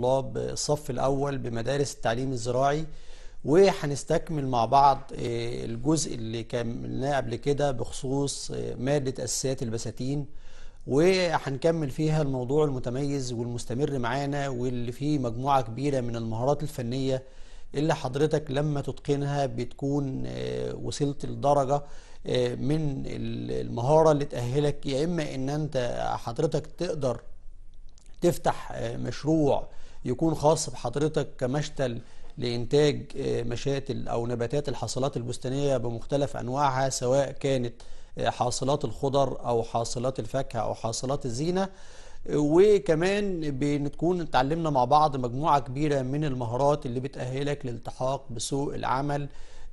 طلاب الصف الأول بمدارس التعليم الزراعي وهنستكمل مع بعض آه، الجزء اللي كملناه قبل كده بخصوص آه، مادة أساسيات البساتين وهنكمل فيها الموضوع المتميز والمستمر معانا واللي فيه مجموعة كبيرة من المهارات الفنية اللي حضرتك لما تتقنها بتكون آه، وصلت لدرجة من المهارة اللي تأهلك يا إما إن أنت حضرتك تقدر تفتح مشروع يكون خاص بحضرتك كمشتل لإنتاج آه، مشاتل أو نباتات الحاصلات البستانية بمختلف أنواعها سواء كانت آه، حاصلات الخضر أو حاصلات الفاكهة أو حاصلات الزينة آه، وكمان بنكون اتعلمنا مع بعض مجموعة كبيرة من المهارات اللي بتأهلك للالتحاق بسوق العمل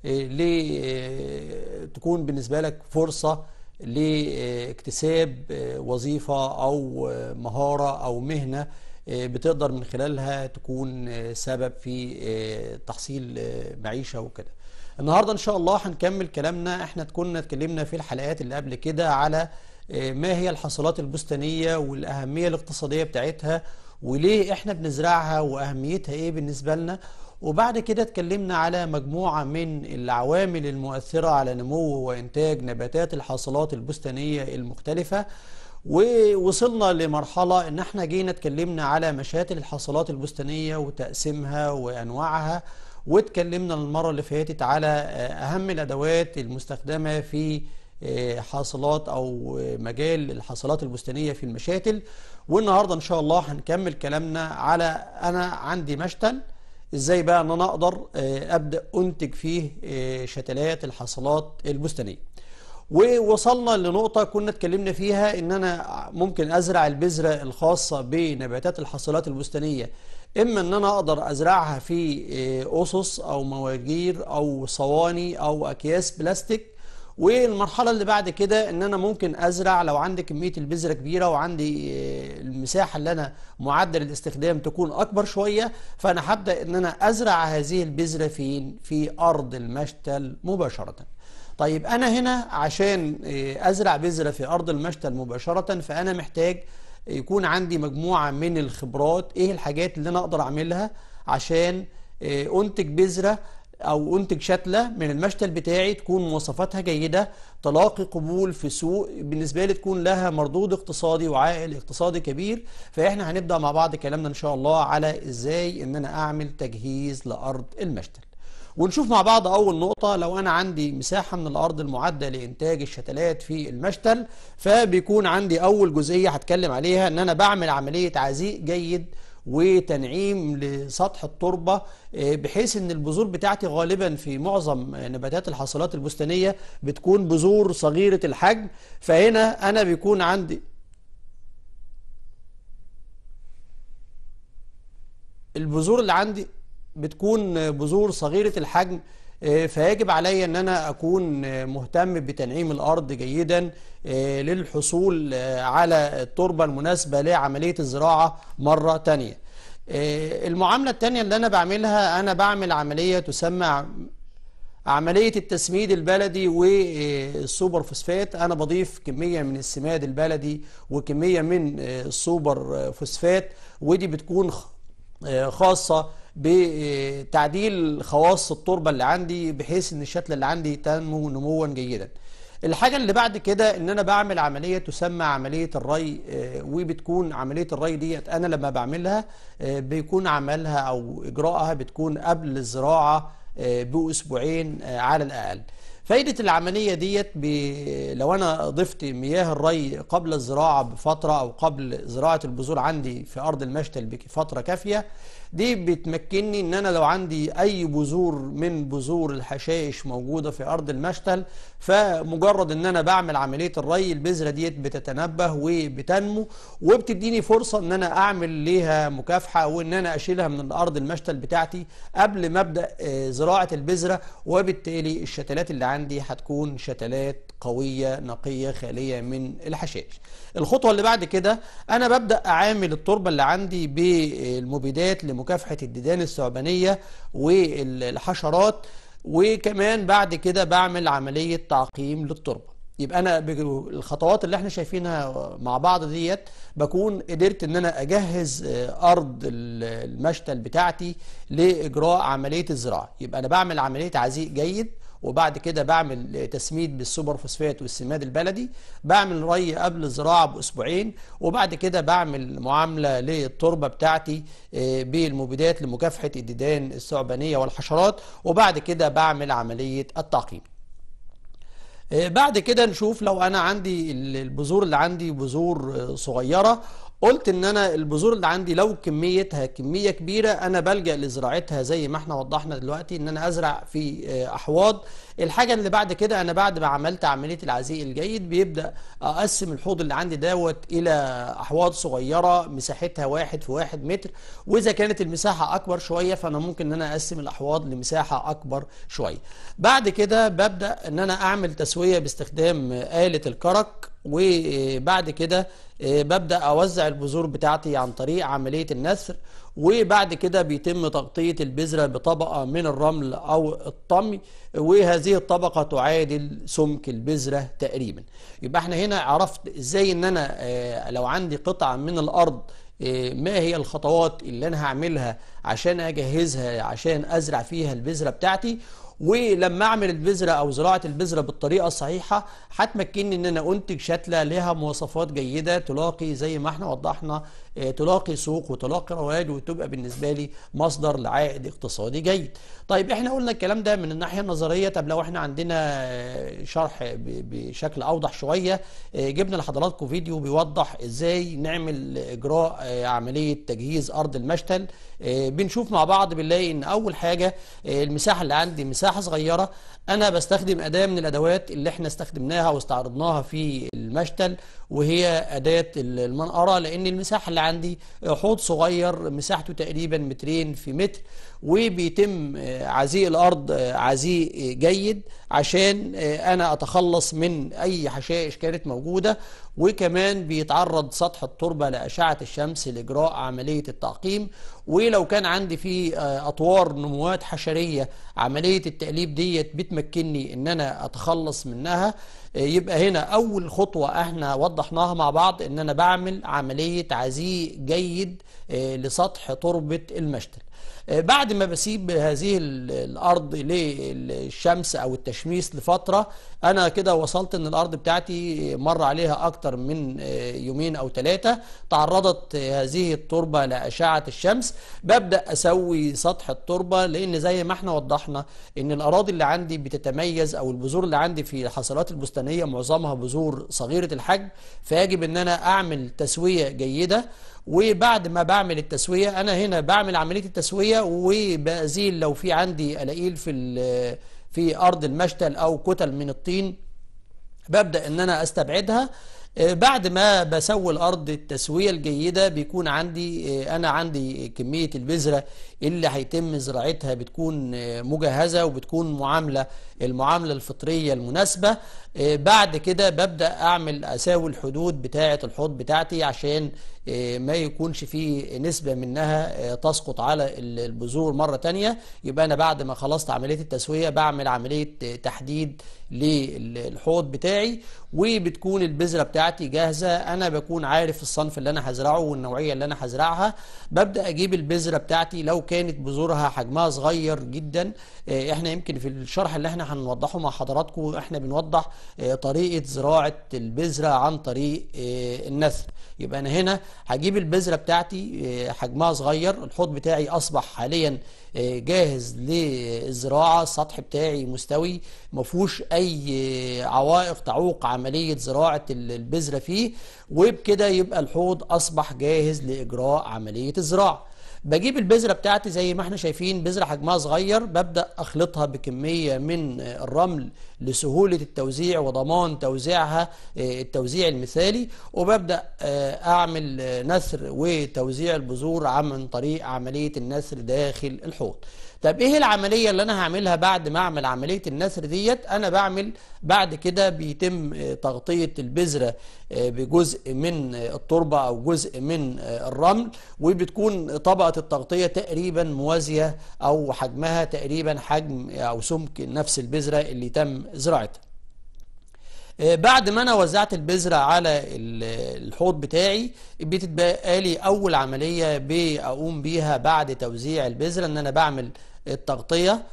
لتكون بالنسبة لك فرصة لاكتساب وظيفة أو مهارة أو مهنة آه، بتقدر من خلالها تكون آه، سبب في آه، تحصيل معيشه وكده النهارده ان شاء الله هنكمل كلامنا احنا كنا اتكلمنا في الحلقات اللي قبل كده على ما هي الحصلات البستانيه والاهميه الاقتصاديه بتاعتها وليه احنا بنزرعها واهميتها ايه بالنسبه لنا وبعد كده اتكلمنا على مجموعة من العوامل المؤثرة على نمو وإنتاج نباتات الحاصلات البستانية المختلفة ووصلنا لمرحلة ان احنا جينا اتكلمنا على مشاتل الحاصلات البستانية وتقسيمها وانواعها واتكلمنا المرة اللي فاتت على آه، اهم الادوات المستخدمة في آه، حاصلات او مجال الحاصلات البستانية في المشاتل والنهاردة ان شاء الله هنكمل كلامنا على انا عندي مشتل ازاي بقى ان انا اقدر آه، ابدأ انتج فيه شتلات الحاصلات البستانية ووصلنا لنقطة كنا اتكلمنا فيها ان انا ممكن ازرع البذرة الخاصة بنباتات الحصيلات البستانية اما ان انا اقدر ازرعها في آه، اسس او مواجير او صواني او اكياس بلاستيك والمرحلة اللي بعد كده ان انا ممكن ازرع لو عندي كمية البذرة كبيرة وعندي آه، المساحة اللي انا معدل الاستخدام تكون اكبر شوية فانا هبدأ ان انا ازرع هذه البذرة فين في ارض المشتل مباشرة طيب أنا هنا عشان آه، أزرع بذرة في أرض المشتل مباشرة فأنا محتاج يكون عندي مجموعة من الخبرات إيه الحاجات اللي أنا أقدر أعملها عشان آه، أنتج بذرة أو أنتج شتلة من المشتل بتاعي تكون مواصفاتها جيدة تلاقي قبول في سوق بالنسبة لي تكون لها مردود اقتصادي وعائد اقتصادي كبير فإحنا هنبدأ مع بعض كلامنا إن شاء الله على إزاي إن أنا أعمل تجهيز لأرض المشتل ونشوف مع بعض أول نقطة لو أنا عندي مساحة من الأرض المعدة لإنتاج الشتلات في المشتل فبيكون عندي أول جزئية هتكلم عليها إن أنا بعمل عملية عزيء جيد وتنعيم لسطح التربة آه، بحيث ان البذور بتاعتي غالبا في معظم آه، نباتات الحاصلات البستانية بتكون بذور صغيرة الحجم فهنا انا بيكون عندي البذور اللي عندي بتكون بذور صغيرة الحجم آه، فيجب علي ان انا اكون مهتم بتنعيم الارض جيدا آه، للحصول آه، على التربة المناسبة لعملية الزراعة مرة ثانيه. المعاملة الثانيه اللي انا بعملها انا بعمل عملية تسمى عملية التسميد البلدي والسوبر فوسفات أنا بضيف كمية من السماد البلدي وكمية من السوبر فوسفات ودي بتكون خاصة بتعديل خواص التربه اللي عندي بحيث ان الشتله اللي عندي تنمو نموا جيدا الحاجه اللي بعد كده ان انا بعمل عمليه تسمى عمليه الري آه، وبتكون عمليه الري ديت انا لما بعملها آه، بيكون عملها او اجراءها بتكون قبل الزراعه آه، باسبوعين على الاقل فايدة العملية ديت لو أنا ضفت مياه الري قبل الزراعة بفترة أو قبل زراعة البذور عندي في أرض المشتل بفترة كافية دي بتمكنني ان انا لو عندي اي بذور من بذور الحشائش موجوده في ارض المشتل فمجرد ان انا بعمل عمليه الري البذره ديت بتتنبه وبتنمو وبتديني فرصه ان انا اعمل ليها مكافحه وان انا اشيلها من الارض المشتل بتاعتي قبل ما ابدا آه، زراعه البذره وبالتالي الشتلات اللي عندي هتكون شتلات قوية نقية خالية من الحشائش الخطوة اللي بعد كده أنا ببدأ أعامل التربة اللي عندي بالمبيدات لمكافحة الديدان الثعبانية والحشرات وكمان بعد كده بعمل عملية تعقيم للتربة يبقى انا الخطوات اللي احنا شايفينها مع بعض ديت بكون قدرت ان انا اجهز آه، ارض المشتل بتاعتي لاجراء عمليه الزراعه يبقى انا بعمل عمليه عزيق جيد وبعد كده بعمل تسميد بالسوبر فوسفات والسماد البلدي بعمل ري قبل الزراعه باسبوعين وبعد كده بعمل معامله للتربه بتاعتي آه، بالمبيدات لمكافحه الديدان الثعبانيه والحشرات وبعد كده بعمل عمليه التعقيم آه، بعد كده نشوف لو انا عندي البذور اللي عندي بذور آه، صغيره قلت ان انا البذور اللي عندي لو كميتها كميه كبيره انا بلجا لزراعتها زي ما احنا وضحنا دلوقتي ان انا ازرع في آه، احواض الحاجه اللي بعد كده انا بعد ما عملت عمليه العزيء الجيد بيبدا اقسم الحوض اللي عندي دوت الى احواض صغيره مساحتها واحد في واحد متر واذا كانت المساحه اكبر شويه فانا ممكن ان انا اقسم الاحواض لمساحه اكبر شويه بعد كده ببدا ان انا اعمل تسويه باستخدام اله الكرك وبعد كده آه، ببدأ أوزع البذور بتاعتي عن طريق عملية النسر وبعد كده بيتم تغطية البذرة بطبقة من الرمل أو الطمي وهذه الطبقة تعادل سمك البذرة تقريبا يبقى احنا هنا عرفت ازاي ان انا آه، لو عندي قطعة من الأرض آه، ما هي الخطوات اللي انا هعملها عشان اجهزها عشان ازرع فيها البذرة بتاعتي ولما اعمل البذره او زراعه البذره بالطريقه الصحيحه هتمكنني ان انا انتج شتله لها مواصفات جيده تلاقي زي ما احنا وضحنا آه، تلاقي سوق وتلاقي رواج وتبقى بالنسبه لي مصدر لعائد اقتصادي جيد. طيب احنا قلنا الكلام ده من الناحيه النظريه طب لو احنا عندنا آه، شرح بشكل اوضح شويه آه، جبنا لحضراتكم فيديو بيوضح ازاي نعمل اجراء عمليه تجهيز ارض المشتل آه، بنشوف مع بعض بنلاقي ان اول حاجه آه، المساحه اللي عندي مساحه صغيره انا بستخدم اداه من الادوات اللي احنا استخدمناها واستعرضناها في المشتل وهي اداه المنقره لان المساحه اللي عندي حوض صغير مساحته تقريبا مترين في متر وبيتم آه، عزيء الارض آه، عزيء آه، جيد عشان انا اتخلص من اي حشائش كانت موجوده وكمان بيتعرض سطح التربه لاشعه الشمس لاجراء عمليه التعقيم ولو كان عندي في اطوار نموات حشريه عمليه التقليب ديت بتمكنني ان انا اتخلص منها يبقى هنا اول خطوه احنا وضحناها مع بعض ان انا بعمل عمليه عزيء جيد لسطح تربه المشتل آه، بعد ما بسيب هذه الارض للشمس او التشميس لفتره انا كده وصلت ان الارض بتاعتي مر عليها اكتر من آه، يومين او ثلاثه تعرضت هذه التربه لاشعه الشمس ببدا اسوي سطح التربه لان زي ما احنا وضحنا ان الاراضي اللي عندي بتتميز او البذور اللي عندي في الحصلات البستانيه معظمها بذور صغيره الحجم فيجب ان انا اعمل تسويه جيده وبعد ما بعمل التسوية أنا هنا بعمل عملية التسوية وبزيل لو في عندي ألاقيل في في أرض المشتل أو كتل من الطين ببدأ إن أنا أستبعدها بعد ما بسوي الأرض التسوية الجيدة بيكون عندي أنا عندي كمية البذرة اللي هيتم زراعتها بتكون مجهزة وبتكون معاملة المعاملة الفطرية المناسبة بعد كده ببدأ أعمل أساوي الحدود بتاعة الحوض بتاعتي عشان آه، ما يكونش فيه نسبة منها آه، تسقط على البذور مرة تانية يبقى أنا بعد ما خلصت عملية التسوية بعمل عملية تحديد للحوض بتاعي وبتكون البذرة بتاعتي جاهزة أنا بكون عارف الصنف اللي أنا هزرعه والنوعية اللي أنا هزرعها ببدأ أجيب البذرة بتاعتي لو كانت بذورها حجمها صغير جدا آه، إحنا يمكن في الشرح اللي إحنا هنوضحه مع حضراتكم إحنا بنوضح طريقة زراعة البذرة عن طريق النثر يبقى أنا هنا هجيب البذره بتاعتي آه، حجمها صغير الحوض بتاعي اصبح حاليا آه، جاهز للزراعه السطح بتاعي مستوي ما فيهوش اي آه، عوائق تعوق عمليه زراعه البذره فيه وبكده يبقى الحوض اصبح جاهز لاجراء عمليه الزراعه بجيب البذرة بتاعتي زي ما احنا شايفين بذرة حجمها صغير ببدأ أخلطها بكمية من الرمل لسهولة التوزيع وضمان توزيعها آه، التوزيع المثالي وببدأ آه، أعمل آه، نثر وتوزيع البذور عن طريق عملية النثر داخل الحوض طب ايه العمليه اللي انا هعملها بعد ما اعمل عمليه النسر ديت انا بعمل بعد كده بيتم آه، تغطيه البذره آه، بجزء من آه، التربه او جزء من الرمل وبتكون طبقه التغطيه تقريبا موازيه او حجمها تقريبا حجم او سمك نفس البذره اللي تم زراعتها بعد ما انا وزعت البذره على الحوض بتاعي بتتبقى لي اول عمليه بقوم بيها بعد توزيع البذره ان انا بعمل التغطية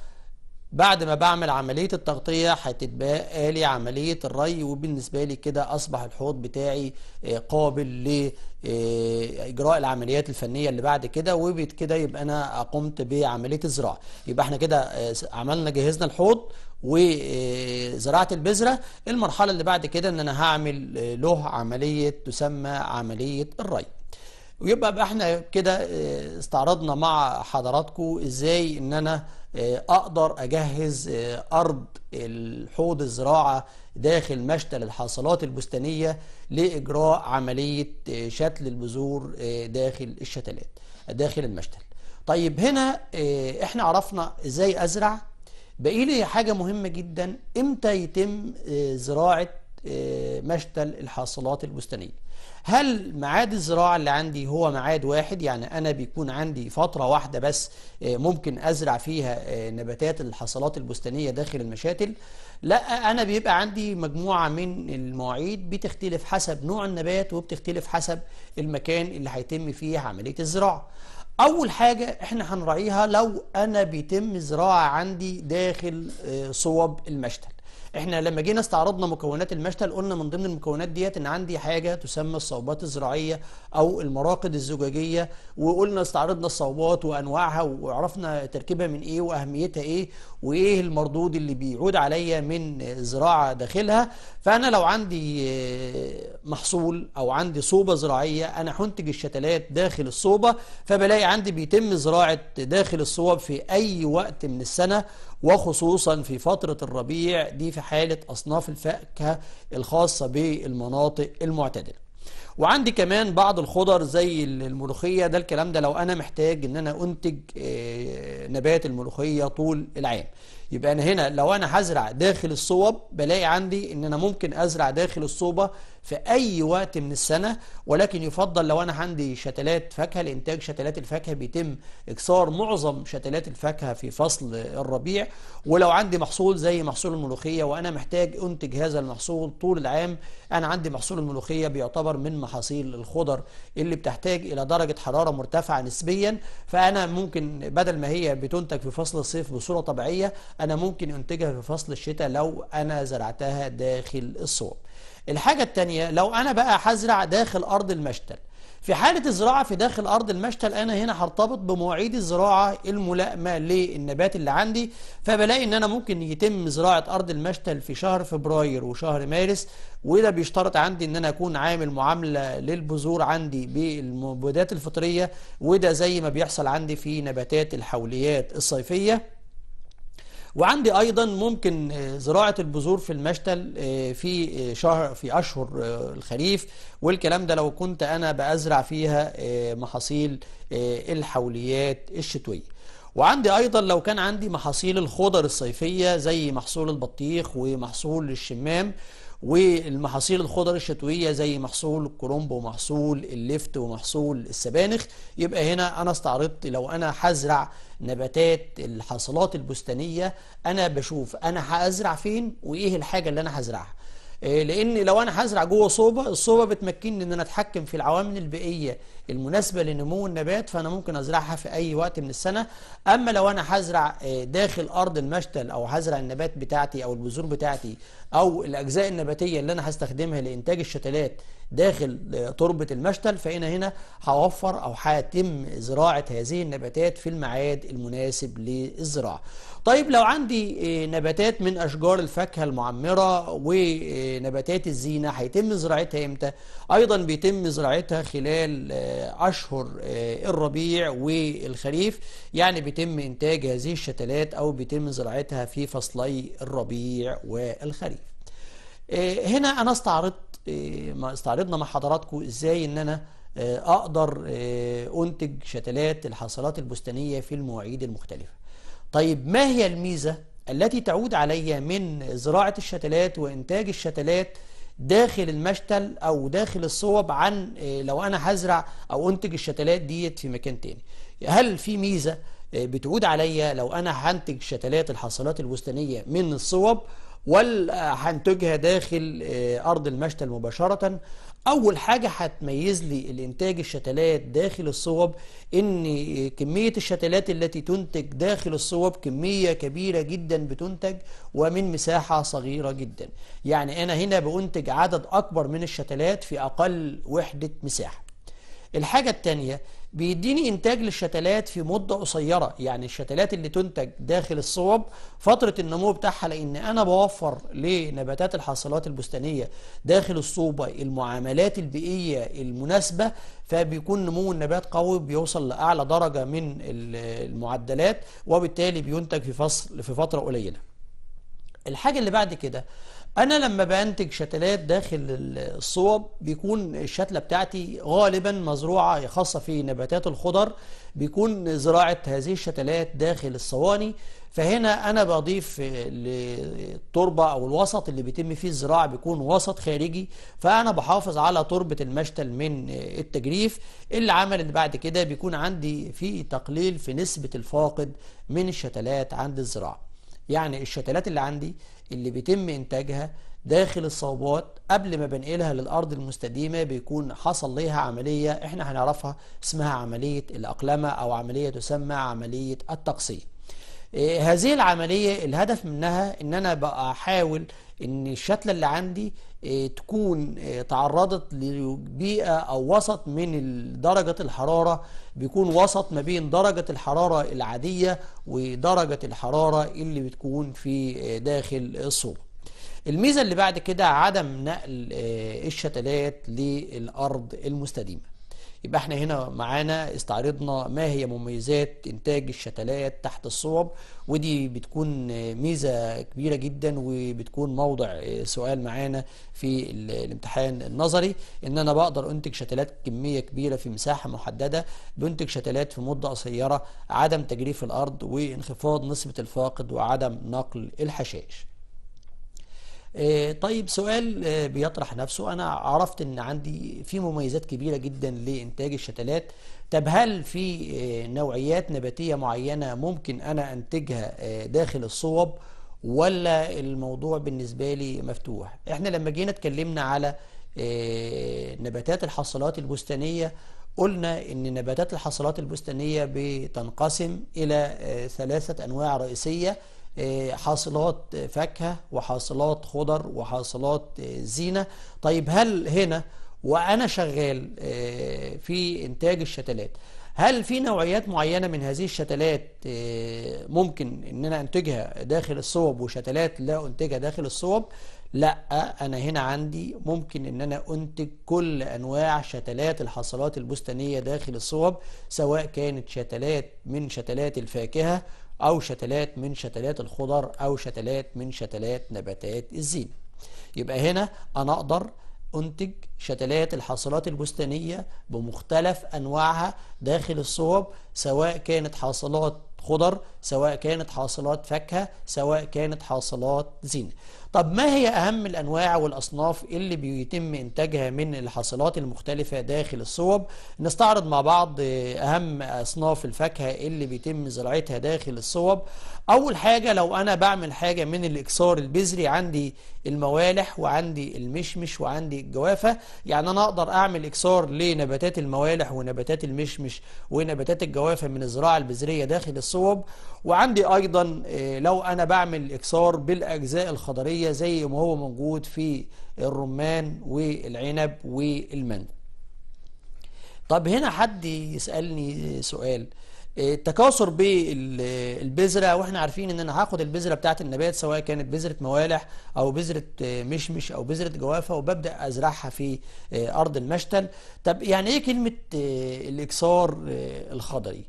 بعد ما بعمل عملية التغطية هتتبقى لي عملية الري وبالنسبة لي كده أصبح الحوض بتاعي آه، قابل لإجراء آه، العمليات الفنية اللي بعد كده وبكده يبقى أنا قمت بعملية الزراعة يبقى احنا كده آه، عملنا جهزنا الحوض وزراعة البذرة المرحلة اللي بعد كده أن أنا هعمل له عملية تسمى عملية الري ويبقى احنا كده آه، استعرضنا مع حضراتكم ازاي ان انا آه، اقدر اجهز آه، ارض الحوض الزراعه داخل مشتل الحاصلات البستانيه لاجراء عمليه شتل البذور داخل الشتلات داخل المشتل. طيب هنا احنا عرفنا ازاي ازرع بقي لي حاجه مهمه جدا امتى يتم زراعه مشتل الحاصلات البستانيه. هل ميعاد الزراعة اللي عندي هو ميعاد واحد يعني أنا بيكون عندي فترة واحدة بس آه، ممكن أزرع فيها آه، نباتات الحصلات البستانية داخل المشاتل لا أنا بيبقى عندي مجموعة من المواعيد بتختلف حسب نوع النبات وبتختلف حسب المكان اللي هيتم فيه عملية الزراعة أول حاجة إحنا هنراعيها لو أنا بيتم زراعة عندي داخل آه، صوب المشتل احنا لما جينا استعرضنا مكونات المشتل قلنا من ضمن المكونات ديت ان عندي حاجه تسمى الصوبات الزراعيه او المراقد الزجاجيه وقلنا استعرضنا الصوبات وانواعها وعرفنا تركيبها من ايه واهميتها ايه وايه المردود اللي بيعود عليا من زراعه داخلها فانا لو عندي محصول او عندي صوبه زراعيه انا هنتج الشتلات داخل الصوبه فبلاقي عندي بيتم زراعه داخل الصوب في اي وقت من السنه وخصوصا في فترة الربيع دي في حالة أصناف الفاكهة الخاصة بالمناطق المعتدلة وعندي كمان بعض الخضر زي الملوخية ده الكلام ده لو أنا محتاج إن أنا أنتج آه، نبات الملوخية طول العام يبقى أنا هنا لو أنا هزرع داخل الصوب بلاقي عندي إن أنا ممكن أزرع داخل الصوبة في أي وقت من السنة ولكن يفضل لو أنا عندي شتلات فاكهة لإنتاج شتلات الفاكهة بيتم إكسار معظم شتلات الفاكهة في فصل الربيع ولو عندي محصول زي محصول الملوخية وأنا محتاج أنتج هذا المحصول طول العام أنا عندي محصول الملوخية بيعتبر من محاصيل الخضر اللي بتحتاج إلى درجة حرارة مرتفعة نسبيا فأنا ممكن بدل ما هي بتنتج في فصل الصيف بصورة طبيعية أنا ممكن أنتجها في فصل الشتاء لو أنا زرعتها داخل الصوب الحاجة التانية لو أنا بقى هزرع داخل أرض المشتل في حالة الزراعة في داخل أرض المشتل أنا هنا هرتبط بمواعيد الزراعة الملائمة للنبات اللي عندي فبلاقي إن أنا ممكن يتم زراعة أرض المشتل في شهر فبراير وشهر مارس وده بيشترط عندي إن أنا أكون عامل معاملة للبذور عندي بالمبيدات الفطرية وده زي ما بيحصل عندي في نباتات الحوليات الصيفية وعندي أيضا ممكن آه، زراعة البذور في المشتل آه، في آه، شهر في أشهر الخريف والكلام ده لو كنت أنا بأزرع فيها محاصيل الحوليات الشتوية وعندي ايضا لو كان عندي محاصيل الخضر الصيفيه زي محصول البطيخ ومحصول الشمام والمحاصيل الخضر الشتويه زي محصول الكرنب ومحصول اللفت ومحصول السبانخ يبقى هنا انا استعرضت لو انا هزرع نباتات الحاصلات البستانيه انا بشوف انا هزرع فين وايه الحاجه اللي انا هزرعها إيه، لان لو انا هزرع جوه صوبه الصوبه بتمكنني ان انا اتحكم في العوامل البيئيه المناسبه لنمو النبات فانا ممكن ازرعها في اي وقت من السنه اما لو انا هزرع إيه، داخل ارض المشتل او هزرع النبات بتاعتي او البذور بتاعتي او الاجزاء النباتيه اللي انا هستخدمها لانتاج الشتلات داخل تربة المشتل فأنا هنا هوفر أو هيتم زراعة هذه النباتات في المعاد المناسب للزراعة طيب لو عندي آه، نباتات من أشجار الفاكهة المعمرة ونباتات الزينة هيتم زراعتها إمتى؟ أيضا بيتم زراعتها خلال آه، أشهر آه، الربيع والخريف يعني بيتم إنتاج هذه الشتلات أو بيتم زراعتها في فصلي الربيع والخريف هنا أنا استعرضت آه، ما استعرضنا مع حضراتكم ازاي ان انا آه، اقدر آه، انتج شتلات الحاصلات البستانيه في المواعيد المختلفه طيب ما هي الميزه التي تعود علي من زراعه الشتلات وانتاج الشتلات داخل المشتل او داخل الصوب عن لو انا هزرع او انتج الشتلات ديت في مكان تاني هل في ميزه بتعود عليا لو انا هنتج شتلات الحاصلات البستانيه من الصوب وهنتجها داخل آه، أرض المشتل مباشرة أول حاجة هتميز لي الإنتاج الشتلات داخل الصوب إن آه، كمية الشتلات التي تنتج داخل الصوب كمية كبيرة جدا بتنتج ومن مساحة صغيرة جدا يعني أنا هنا بأنتج عدد أكبر من الشتلات في أقل وحدة مساحة الحاجة التانية بيديني إنتاج للشتلات في مدة قصيرة يعني الشتلات اللي تنتج داخل الصوب فترة النمو بتاعها لأن أنا بوفر لنباتات الحاصلات البستانية داخل الصوبة المعاملات البيئية المناسبة فبيكون نمو النبات قوي بيوصل لأعلى درجة من المعدلات وبالتالي بينتج في, فصل في فترة قليلة الحاجة اللي بعد كده انا لما بنتج شتلات داخل الصوب بيكون الشتله بتاعتي غالبا مزروعه خاصه في نباتات الخضر بيكون زراعه هذه الشتلات داخل الصواني فهنا انا بضيف للتربه او الوسط اللي بيتم فيه الزراعه بيكون وسط خارجي فانا بحافظ على تربه المشتل من التجريف اللي عمل اللي بعد كده بيكون عندي في تقليل في نسبه الفاقد من الشتلات عند الزراعه يعني الشتلات اللي عندي اللي بيتم إنتاجها داخل الصوبات قبل ما بنقلها للأرض المستديمة بيكون حصل ليها عملية إحنا هنعرفها اسمها عملية الأقلمة أو عملية تسمى عملية التقصير إيه، هذه العملية الهدف منها ان انا بحاول ان الشتلة اللي عندي إيه، تكون إيه، تعرضت لبيئة او وسط من درجة الحرارة بيكون وسط ما بين درجة الحرارة العادية ودرجة الحرارة اللي بتكون في داخل الصوب الميزة اللي بعد كده عدم نقل الشتلات للأرض المستديمة يبقى احنا هنا معانا استعرضنا ما هي مميزات انتاج الشتلات تحت الصوب ودي بتكون ميزة كبيرة جدا وبتكون موضع آه، سؤال معانا في الامتحان النظري ان انا بقدر انتج شتلات كمية كبيرة في مساحة محددة بنتج شتلات في مدة قصيرة عدم تجريف الارض وانخفاض نسبة الفاقد وعدم نقل الحشائش آه، طيب سؤال آه، بيطرح نفسه أنا عرفت أن عندي في مميزات كبيرة جدا لإنتاج الشتلات طب هل في آه، نوعيات نباتية معينة ممكن أنا أنتجها داخل الصوب ولا الموضوع بالنسبة لي مفتوح احنا لما جينا اتكلمنا على نباتات الحصلات البستانية قلنا ان نباتات الحصلات البستانية بتنقسم الى ثلاثة انواع رئيسية آه، حاصلات فاكهة وحاصلات خضر وحاصلات آه، زينة طيب هل هنا وأنا شغال آه، في إنتاج الشتلات هل في نوعيات معينة من هذه الشتلات ممكن أن أنا أنتجها داخل الصوب وشتلات لا أنتجها داخل الصوب لا أنا هنا عندي ممكن أن أنا أنتج كل أنواع شتلات الحصلات البستانية داخل الصوب سواء كانت شتلات من شتلات الفاكهة أو شتلات من شتلات الخضر أو شتلات من شتلات نباتات الزين يبقى هنا أنا أقدر أنتج شتلات الحاصلات البستانية بمختلف أنواعها داخل الصوب سواء كانت حاصلات خضر سواء كانت حاصلات فاكهة سواء كانت حاصلات زينة طب ما هي أهم الأنواع والأصناف اللي بيتم إنتاجها من الحاصلات المختلفة داخل الصوب نستعرض مع بعض أهم أصناف الفاكهة اللي بيتم زراعتها داخل الصوب أول حاجة لو أنا بعمل حاجة من الإكسار البذري عندي الموالح وعندي المشمش وعندي الجوافة يعني أنا أقدر أعمل إكسار لنباتات الموالح ونباتات المشمش ونباتات الجوافة من الزراعة البذرية داخل الصوب وعندي أيضا آه، لو أنا بعمل إكسار بالأجزاء الخضرية زي ما هو موجود في الرمان والعنب والمانجو طب هنا حد يسألني سؤال التكاثر إيه، بالبذره واحنا عارفين ان انا هاخد البذره بتاعه النبات سواء كانت بذره موالح او بذره إيه، مشمش او بذره جوافه وببدا ازرعها في إيه، ارض المشتل طب يعني ايه كلمه الاكثار الخضري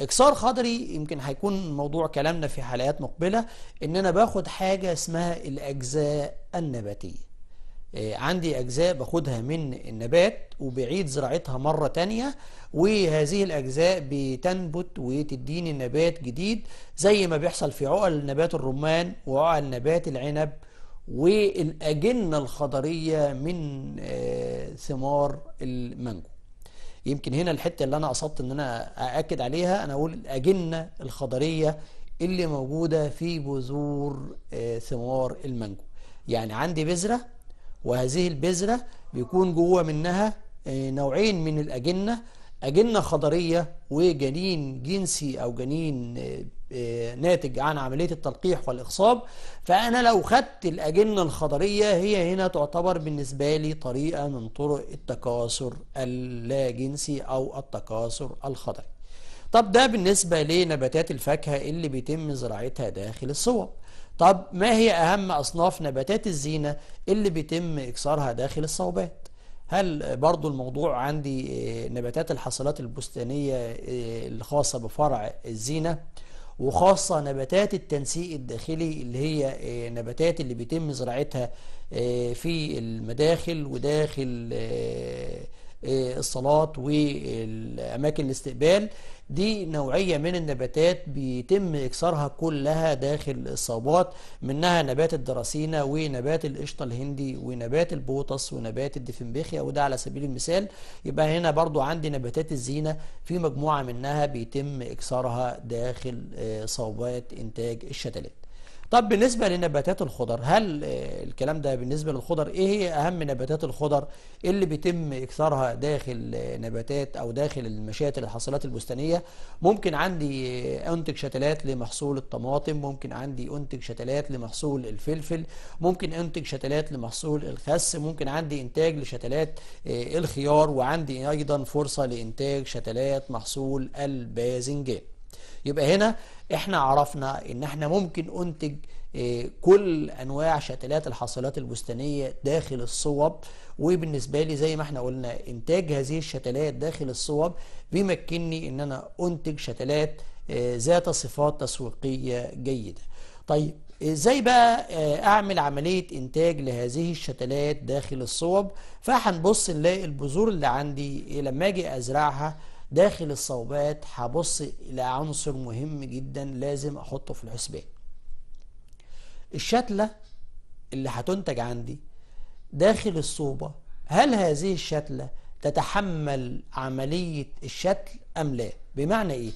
اكثار خضري يمكن هيكون موضوع كلامنا في حلقات مقبله ان انا باخد حاجه اسمها الاجزاء النباتيه آه، عندي أجزاء باخدها من النبات وبعيد زراعتها مرة تانية وهذه الأجزاء بتنبت وتديني نبات جديد زي ما بيحصل في عقل نبات الرمان وعقل نبات العنب والأجنة الخضرية من آه، ثمار المانجو يمكن هنا الحتة اللي أنا قصدت أن أنا أأكد عليها أنا أقول الأجنة الخضرية اللي موجودة في بذور آه، ثمار المانجو يعني عندي بذرة وهذه البذرة بيكون جوه منها آه، نوعين من الأجنة أجنة خضرية وجنين جنسي أو جنين آه، آه، ناتج عن عملية التلقيح والإخصاب فأنا لو خدت الأجنة الخضرية هي هنا تعتبر بالنسبة لي طريقة من طرق التكاثر اللاجنسي أو التكاثر الخضري طب ده بالنسبة لنباتات الفاكهة اللي بيتم زراعتها داخل الصور طب ما هي أهم أصناف نباتات الزينة اللي بيتم إكسارها داخل الصوبات هل برضو الموضوع عندي آه، نباتات الحصلات البستانية آه، الخاصة بفرع الزينة وخاصة نباتات التنسيق الداخلي اللي هي آه، نباتات اللي بيتم زراعتها في المداخل وداخل الصلاة والأماكن الاستقبال دي نوعية من النباتات بيتم إكسارها كلها داخل الصابات منها نبات الدراسينا ونبات القشطة الهندي ونبات البوطس ونبات الدفنبخيا وده على سبيل المثال يبقى هنا برضو عندي نباتات الزينة في مجموعة منها بيتم إكسارها داخل آه، صابات إنتاج الشتلات طب بالنسبة لنباتات الخضر هل آه، الكلام ده بالنسبة للخضر ايه هي اهم نباتات الخضر اللي بيتم اكثارها داخل نباتات او داخل المشاتل الحاصلات البستانية ممكن عندي انتج شتلات لمحصول الطماطم ممكن عندي انتج شتلات لمحصول الفلفل ممكن انتج شتلات لمحصول الخس ممكن عندي انتاج لشتلات آه، الخيار وعندي ايضا فرصة لانتاج شتلات محصول الباذنجان يبقى هنا احنا عرفنا ان احنا ممكن انتج آه، كل انواع شتلات الحاصلات البستانيه داخل الصوب وبالنسبه لي زي ما احنا قلنا انتاج هذه الشتلات داخل الصوب بيمكنني ان انا انتج شتلات آه، ذات صفات تسويقيه جيده طيب ازاي آه، بقى اعمل عمليه انتاج لهذه الشتلات داخل الصوب فهنبص نلاقي البذور اللي عندي إيه، لما اجي ازرعها داخل الصوبات هبص الى عنصر مهم جدا لازم احطه في الحسبان الشتله اللي هتنتج عندي داخل الصوبه هل هذه الشتله تتحمل عمليه الشتل ام لا بمعنى ايه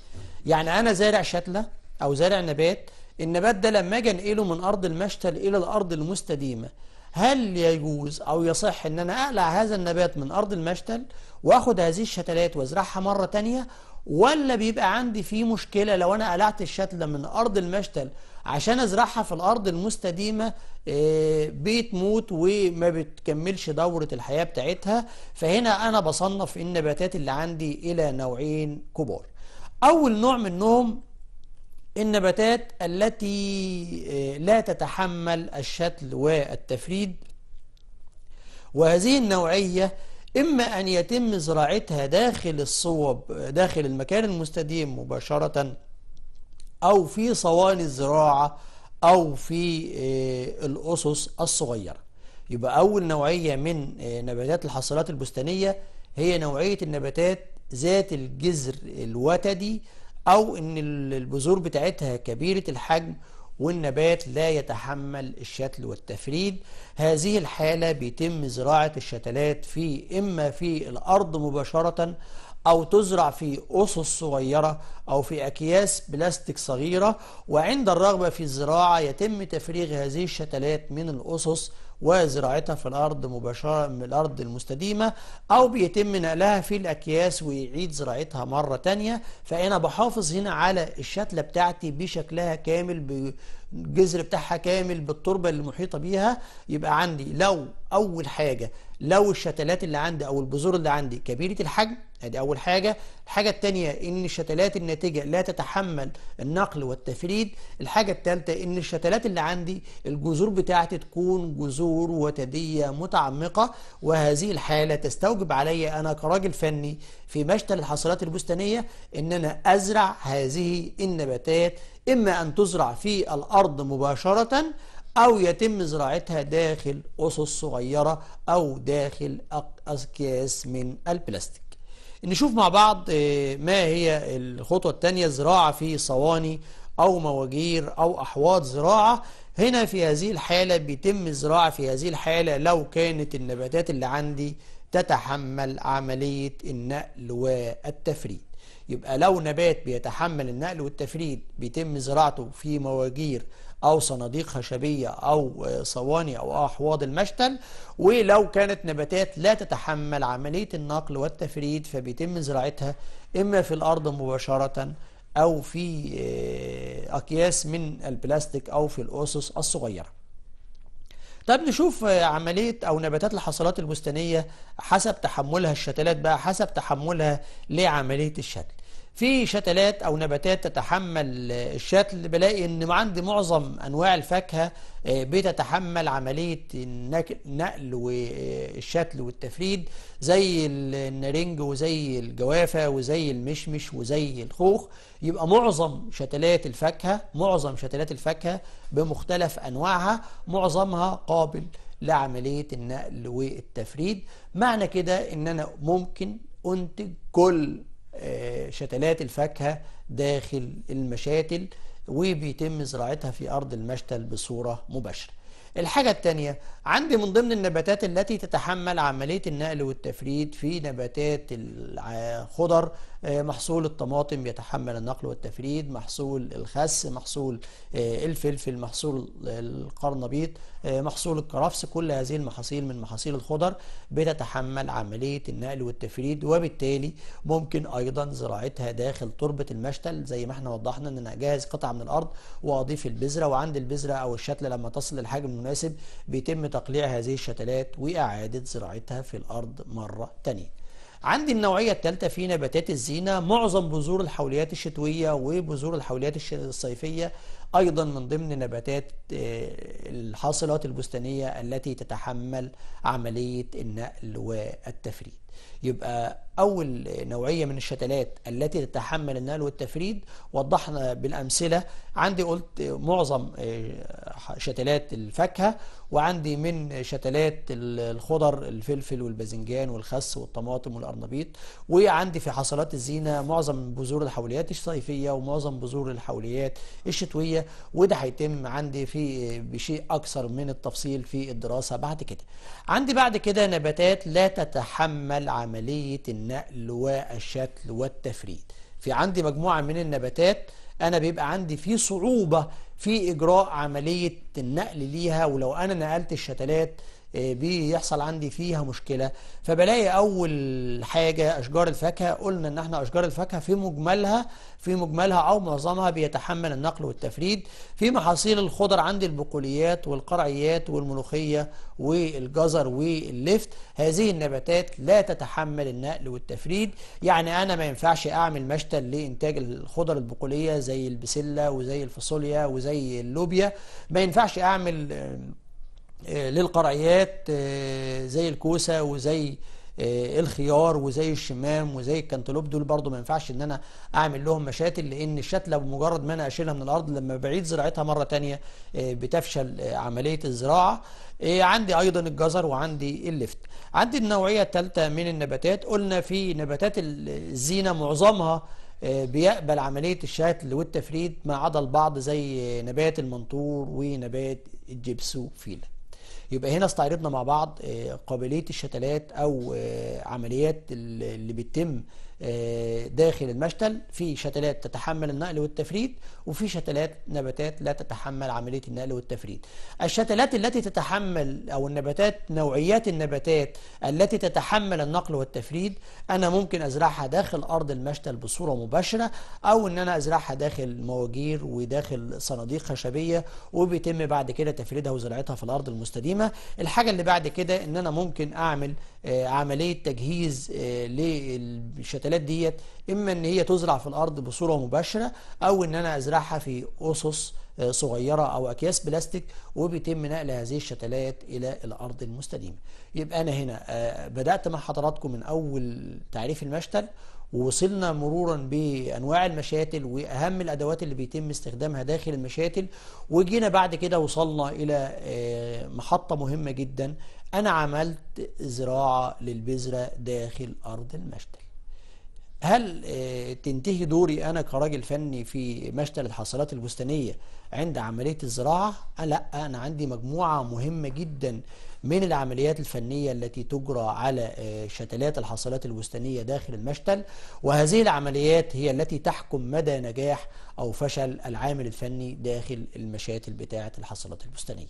يعني انا زارع شتله او زارع نبات النبات ده لما اجي انقله من ارض المشتل الى الارض المستديمه هل يجوز او يصح ان انا اقلع هذا النبات من ارض المشتل واخد هذه الشتلات وازرعها مرة تانية ولا بيبقى عندي في مشكلة لو انا قلعت الشتلة من ارض المشتل عشان ازرعها في الارض المستديمة آه، بتموت وما بتكملش دورة الحياة بتاعتها فهنا انا بصنف النباتات اللي عندي الى نوعين كبار اول نوع منهم النباتات التي آه، لا تتحمل الشتل والتفريد وهذه النوعية إما أن يتم زراعتها داخل الصوب داخل المكان المستديم مباشرة أو في صواني الزراعة أو في آه، الأسس الصغيرة يبقى أول نوعية من آه، نباتات الحصيلات البستانية هي نوعية النباتات ذات الجذر الوتدي أو إن البذور بتاعتها كبيرة الحجم والنبات لا يتحمل الشتل والتفريد هذه الحالة بيتم زراعة الشتلات في إما في الأرض مباشرة أو تزرع في أسس صغيرة أو في أكياس بلاستيك صغيرة وعند الرغبة في الزراعة يتم تفريغ هذه الشتلات من الأسس وزراعتها في الأرض مباشرة من الأرض المستديمة أو بيتم نقلها في الأكياس ويعيد زراعتها مرة تانية فأنا بحافظ هنا على الشتلة بتاعتي بشكلها كامل الجذر بتاعها كامل بالتربه اللي محيطه بيها يبقى عندي لو اول حاجه لو الشتلات اللي عندي او البذور اللي عندي كبيره الحجم ادي اول حاجه الحاجه الثانيه ان الشتلات الناتجه لا تتحمل النقل والتفريد الحاجه الثالثه ان الشتلات اللي عندي الجذور بتاعتي تكون جذور وتديه متعمقه وهذه الحاله تستوجب عليا انا كراجل فني في مشتل الحصلات البستانيه ان انا ازرع هذه النباتات إما أن تزرع في الأرض مباشرة أو يتم زراعتها داخل أسس صغيرة أو داخل أكياس من البلاستيك نشوف مع بعض آه، ما هي الخطوة الثانية زراعة في صواني أو مواجير أو أحواض زراعة هنا في هذه الحالة بيتم زراعة في هذه الحالة لو كانت النباتات اللي عندي تتحمل عملية النقل والتفريد يبقى لو نبات بيتحمل النقل والتفريد بيتم زراعته في مواجير أو صناديق خشبية أو صواني أو أحواض المشتل ولو كانت نباتات لا تتحمل عملية النقل والتفريد فبيتم زراعتها إما في الأرض مباشرة أو في آه، أكياس من البلاستيك أو في الأسس الصغيرة طب نشوف آه، عملية أو نباتات الحصلات البستانية حسب تحملها الشتلات بقى حسب تحملها لعملية الشتل في شتلات او نباتات تتحمل الشتل بلاقي ان عندي معظم انواع الفاكهه آه، بتتحمل عمليه النقل والشتل والتفريد زي النارنج وزي الجوافه وزي المشمش وزي الخوخ يبقى معظم شتلات الفاكهه معظم شتلات الفاكهه بمختلف انواعها معظمها قابل لعمليه النقل والتفريد معنى كده ان انا ممكن انتج كل آه، شتلات الفاكهة داخل المشاتل وبيتم زراعتها في أرض المشتل بصورة مباشرة الحاجة الثانيه عندي من ضمن النباتات التي تتحمل عملية النقل والتفريد في نباتات الخضر آه، محصول الطماطم يتحمل النقل والتفريد محصول الخس محصول آه، الفلفل محصول القرنبيط آه، محصول الكرفس كل هذه المحاصيل من محاصيل الخضر بتتحمل عملية النقل والتفريد وبالتالي ممكن أيضا زراعتها داخل تربة المشتل زي ما احنا وضحنا ان انا اجهز قطعة من الارض واضيف البذرة وعند البذرة او الشتلة لما تصل للحجم المناسب بيتم تقليع هذه الشتلات واعادة زراعتها في الارض مرة تانية عندي النوعية الثالثة في نباتات الزينة معظم بذور الحوليات الشتوية وبذور الحوليات الصيفية أيضا من ضمن نباتات آه، الحاصلات البستانية التي تتحمل عملية النقل والتفريد يبقى أول نوعية من الشتلات التي تتحمل النقل والتفريد وضحنا بالأمثلة عندي قلت معظم آه، شتلات الفاكهة وعندي من شتلات الخضر الفلفل والباذنجان والخس والطماطم والأرنبيط وعندي في حصلات الزينة معظم بذور الحوليات الصيفية ومعظم بذور الحوليات الشتوية وده هيتم عندي في آه، بشيء أكثر من التفصيل في الدراسة بعد كده عندي بعد كده نباتات لا تتحمل عملية عملية النقل والشتل والتفريد في عندي مجموعة من النباتات أنا بيبقى عندي في صعوبة في إجراء عملية النقل ليها ولو أنا نقلت الشتلات آه، بيحصل عندي فيها مشكله فبلاقي اول حاجه اشجار الفاكهه قلنا ان احنا اشجار الفاكهه في مجملها في مجملها او معظمها بيتحمل النقل والتفريد في محاصيل الخضر عندي البقوليات والقرعيات والملوخيه والجزر واللفت هذه النباتات لا تتحمل النقل والتفريد يعني انا ما ينفعش اعمل مشتل لانتاج الخضر البقوليه زي البسله وزي الفاصوليا وزي اللوبيا ما ينفعش اعمل آه، للقرعيات آه، زي الكوسه وزي آه، الخيار وزي الشمام وزي الكنتلوب دول برضو ما ينفعش ان انا اعمل لهم مشاتل لان الشتله بمجرد ما انا اشيلها من الارض لما بعيد زراعتها مره تانية بتفشل عمليه الزراعه عندي ايضا الجزر وعندي اللفت عندي النوعيه الثالثه من النباتات قلنا في نباتات الزينه معظمها بيقبل عملية الشتل والتفريد ما عدا البعض زي نبات المنطور ونبات الجبسوفيلا يبقى هنا استعرضنا مع بعض آه، قابليه الشتلات او آه، عمليات اللي بتتم آه، داخل المشتل في شتلات تتحمل النقل والتفريد وفي شتلات نباتات لا تتحمل عملية النقل والتفريد الشتلات التي تتحمل أو النباتات نوعيات النباتات التي تتحمل النقل والتفريد أنا ممكن أزرعها داخل أرض المشتل بصورة مباشرة أو أن أنا أزرعها داخل مواجير وداخل صناديق خشبية وبيتم بعد كده تفريدها وزراعتها في الأرض المستديمة الحاجة اللي بعد كده أن أنا ممكن أعمل آه، عملية تجهيز آه، للشتلات ديت إما إن هي تزرع في الأرض بصورة مباشرة أو إن أنا أزرعها في أسس آه، صغيرة أو أكياس بلاستيك وبيتم نقل هذه الشتلات إلى الأرض المستديمة يبقى أنا هنا آه، بدأت مع حضراتكم من أول تعريف المشتل ووصلنا مرورا بانواع المشاتل واهم الادوات اللي بيتم استخدامها داخل المشاتل وجينا بعد كده وصلنا الى آه، محطه مهمه جدا انا عملت زراعه للبذره داخل ارض المشتل هل آه، تنتهي دوري أنا كراجل فني في مشتل الحاصلات البستانية عند عملية الزراعة؟ آه، لا أنا عندي مجموعة مهمة جدا من العمليات الفنية التي تجرى على آه، شتلات الحاصلات البستانية داخل المشتل وهذه العمليات هي التي تحكم مدى نجاح أو فشل العامل الفني داخل المشاتل بتاعة الحاصلات البستانية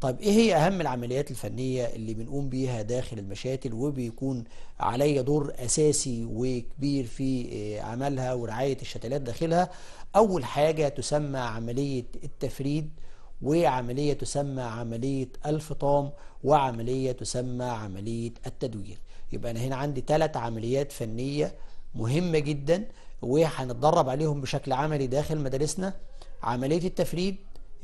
طيب ايه هي اهم العمليات الفنيه اللي بنقوم بيها داخل المشاتل وبيكون عليا دور اساسي وكبير في آه، عملها ورعايه الشتلات داخلها اول حاجه تسمى عمليه التفريد وعمليه تسمى عمليه الفطام وعمليه تسمى عمليه التدوير يبقى انا هنا عندي ثلاث عمليات فنيه مهمه جدا وهنتدرب عليهم بشكل عملي داخل مدارسنا عمليه التفريد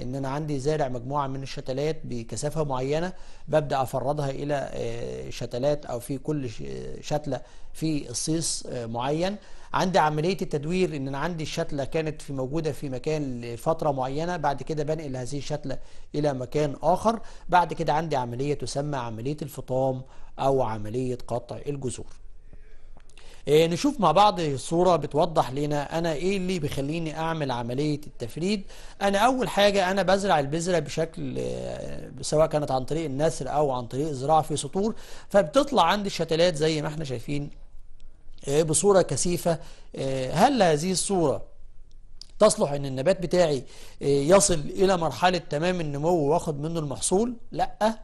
ان انا عندي زارع مجموعه من الشتلات بكثافه معينه ببدا افردها الى آه، شتلات او في كل آه، شتله في الصيص آه، معين عندي عمليه التدوير ان انا عندي الشتله كانت في موجوده في مكان لفتره معينه بعد كده بنقل هذه الشتله الى مكان اخر بعد كده عندي عمليه تسمى عمليه الفطام او عمليه قطع الجذور إيه، نشوف مع بعض صورة بتوضح لنا أنا إيه اللي بيخليني أعمل عملية التفريد أنا أول حاجة أنا بزرع البذرة بشكل آه، سواء كانت عن طريق النسر أو عن طريق زراعة في سطور فبتطلع عندي الشتلات زي ما احنا شايفين آه، بصورة كثيفة آه، هل هذه الصورة تصلح ان النبات بتاعي يصل الى مرحلة تمام النمو واخد منه المحصول؟ لأ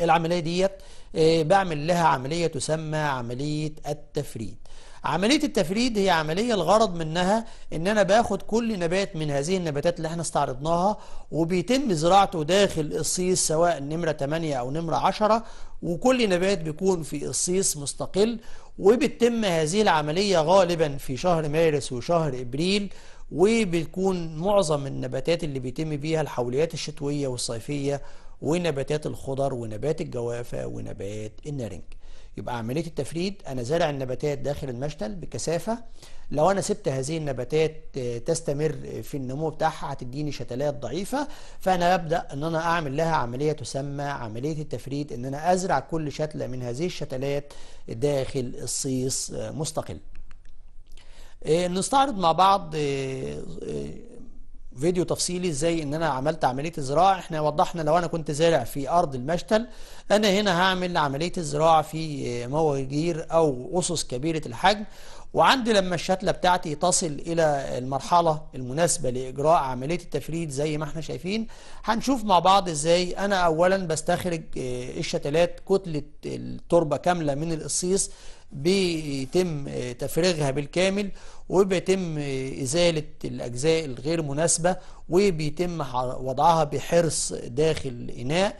العملية ديت آه، بعمل لها عملية تسمى عملية التفريد عملية التفريد هي عملية الغرض منها ان انا باخد كل نبات من هذه النباتات اللي احنا استعرضناها وبيتم زراعته داخل الصيص سواء نمرة 8 او نمرة 10 وكل نبات بيكون في الصيص مستقل وبتتم هذه العملية غالبا في شهر مارس وشهر ابريل وبتكون معظم النباتات اللي بيتم بيها الحوليات الشتوية والصيفية ونباتات الخضر ونبات الجوافه ونبات النارنج يبقى عمليه التفريد انا زارع النباتات داخل المشتل بكثافه لو انا سبت هذه النباتات آه، تستمر في النمو بتاعها هتديني شتلات ضعيفه فانا ابدا ان انا اعمل لها عمليه تسمى عمليه التفريد ان انا ازرع كل شتله من هذه الشتلات داخل الصيص آه، مستقل آه، نستعرض مع بعض فيديو تفصيلي ازاي ان انا عملت عمليه الزراعه احنا وضحنا لو انا كنت زارع في ارض المشتل انا هنا هعمل عمليه الزراعه في مواجير او اسس كبيره الحجم وعندي لما الشتلة بتاعتي تصل إلى المرحلة المناسبة لإجراء عملية التفريد زي ما احنا شايفين هنشوف مع بعض إزاي أنا أولا بستخرج آه، الشتلات كتلة التربة كاملة من القصيص بيتم آه، تفريغها بالكامل وبيتم آه، إزالة الأجزاء الغير مناسبة وبيتم وضعها بحرص داخل إناء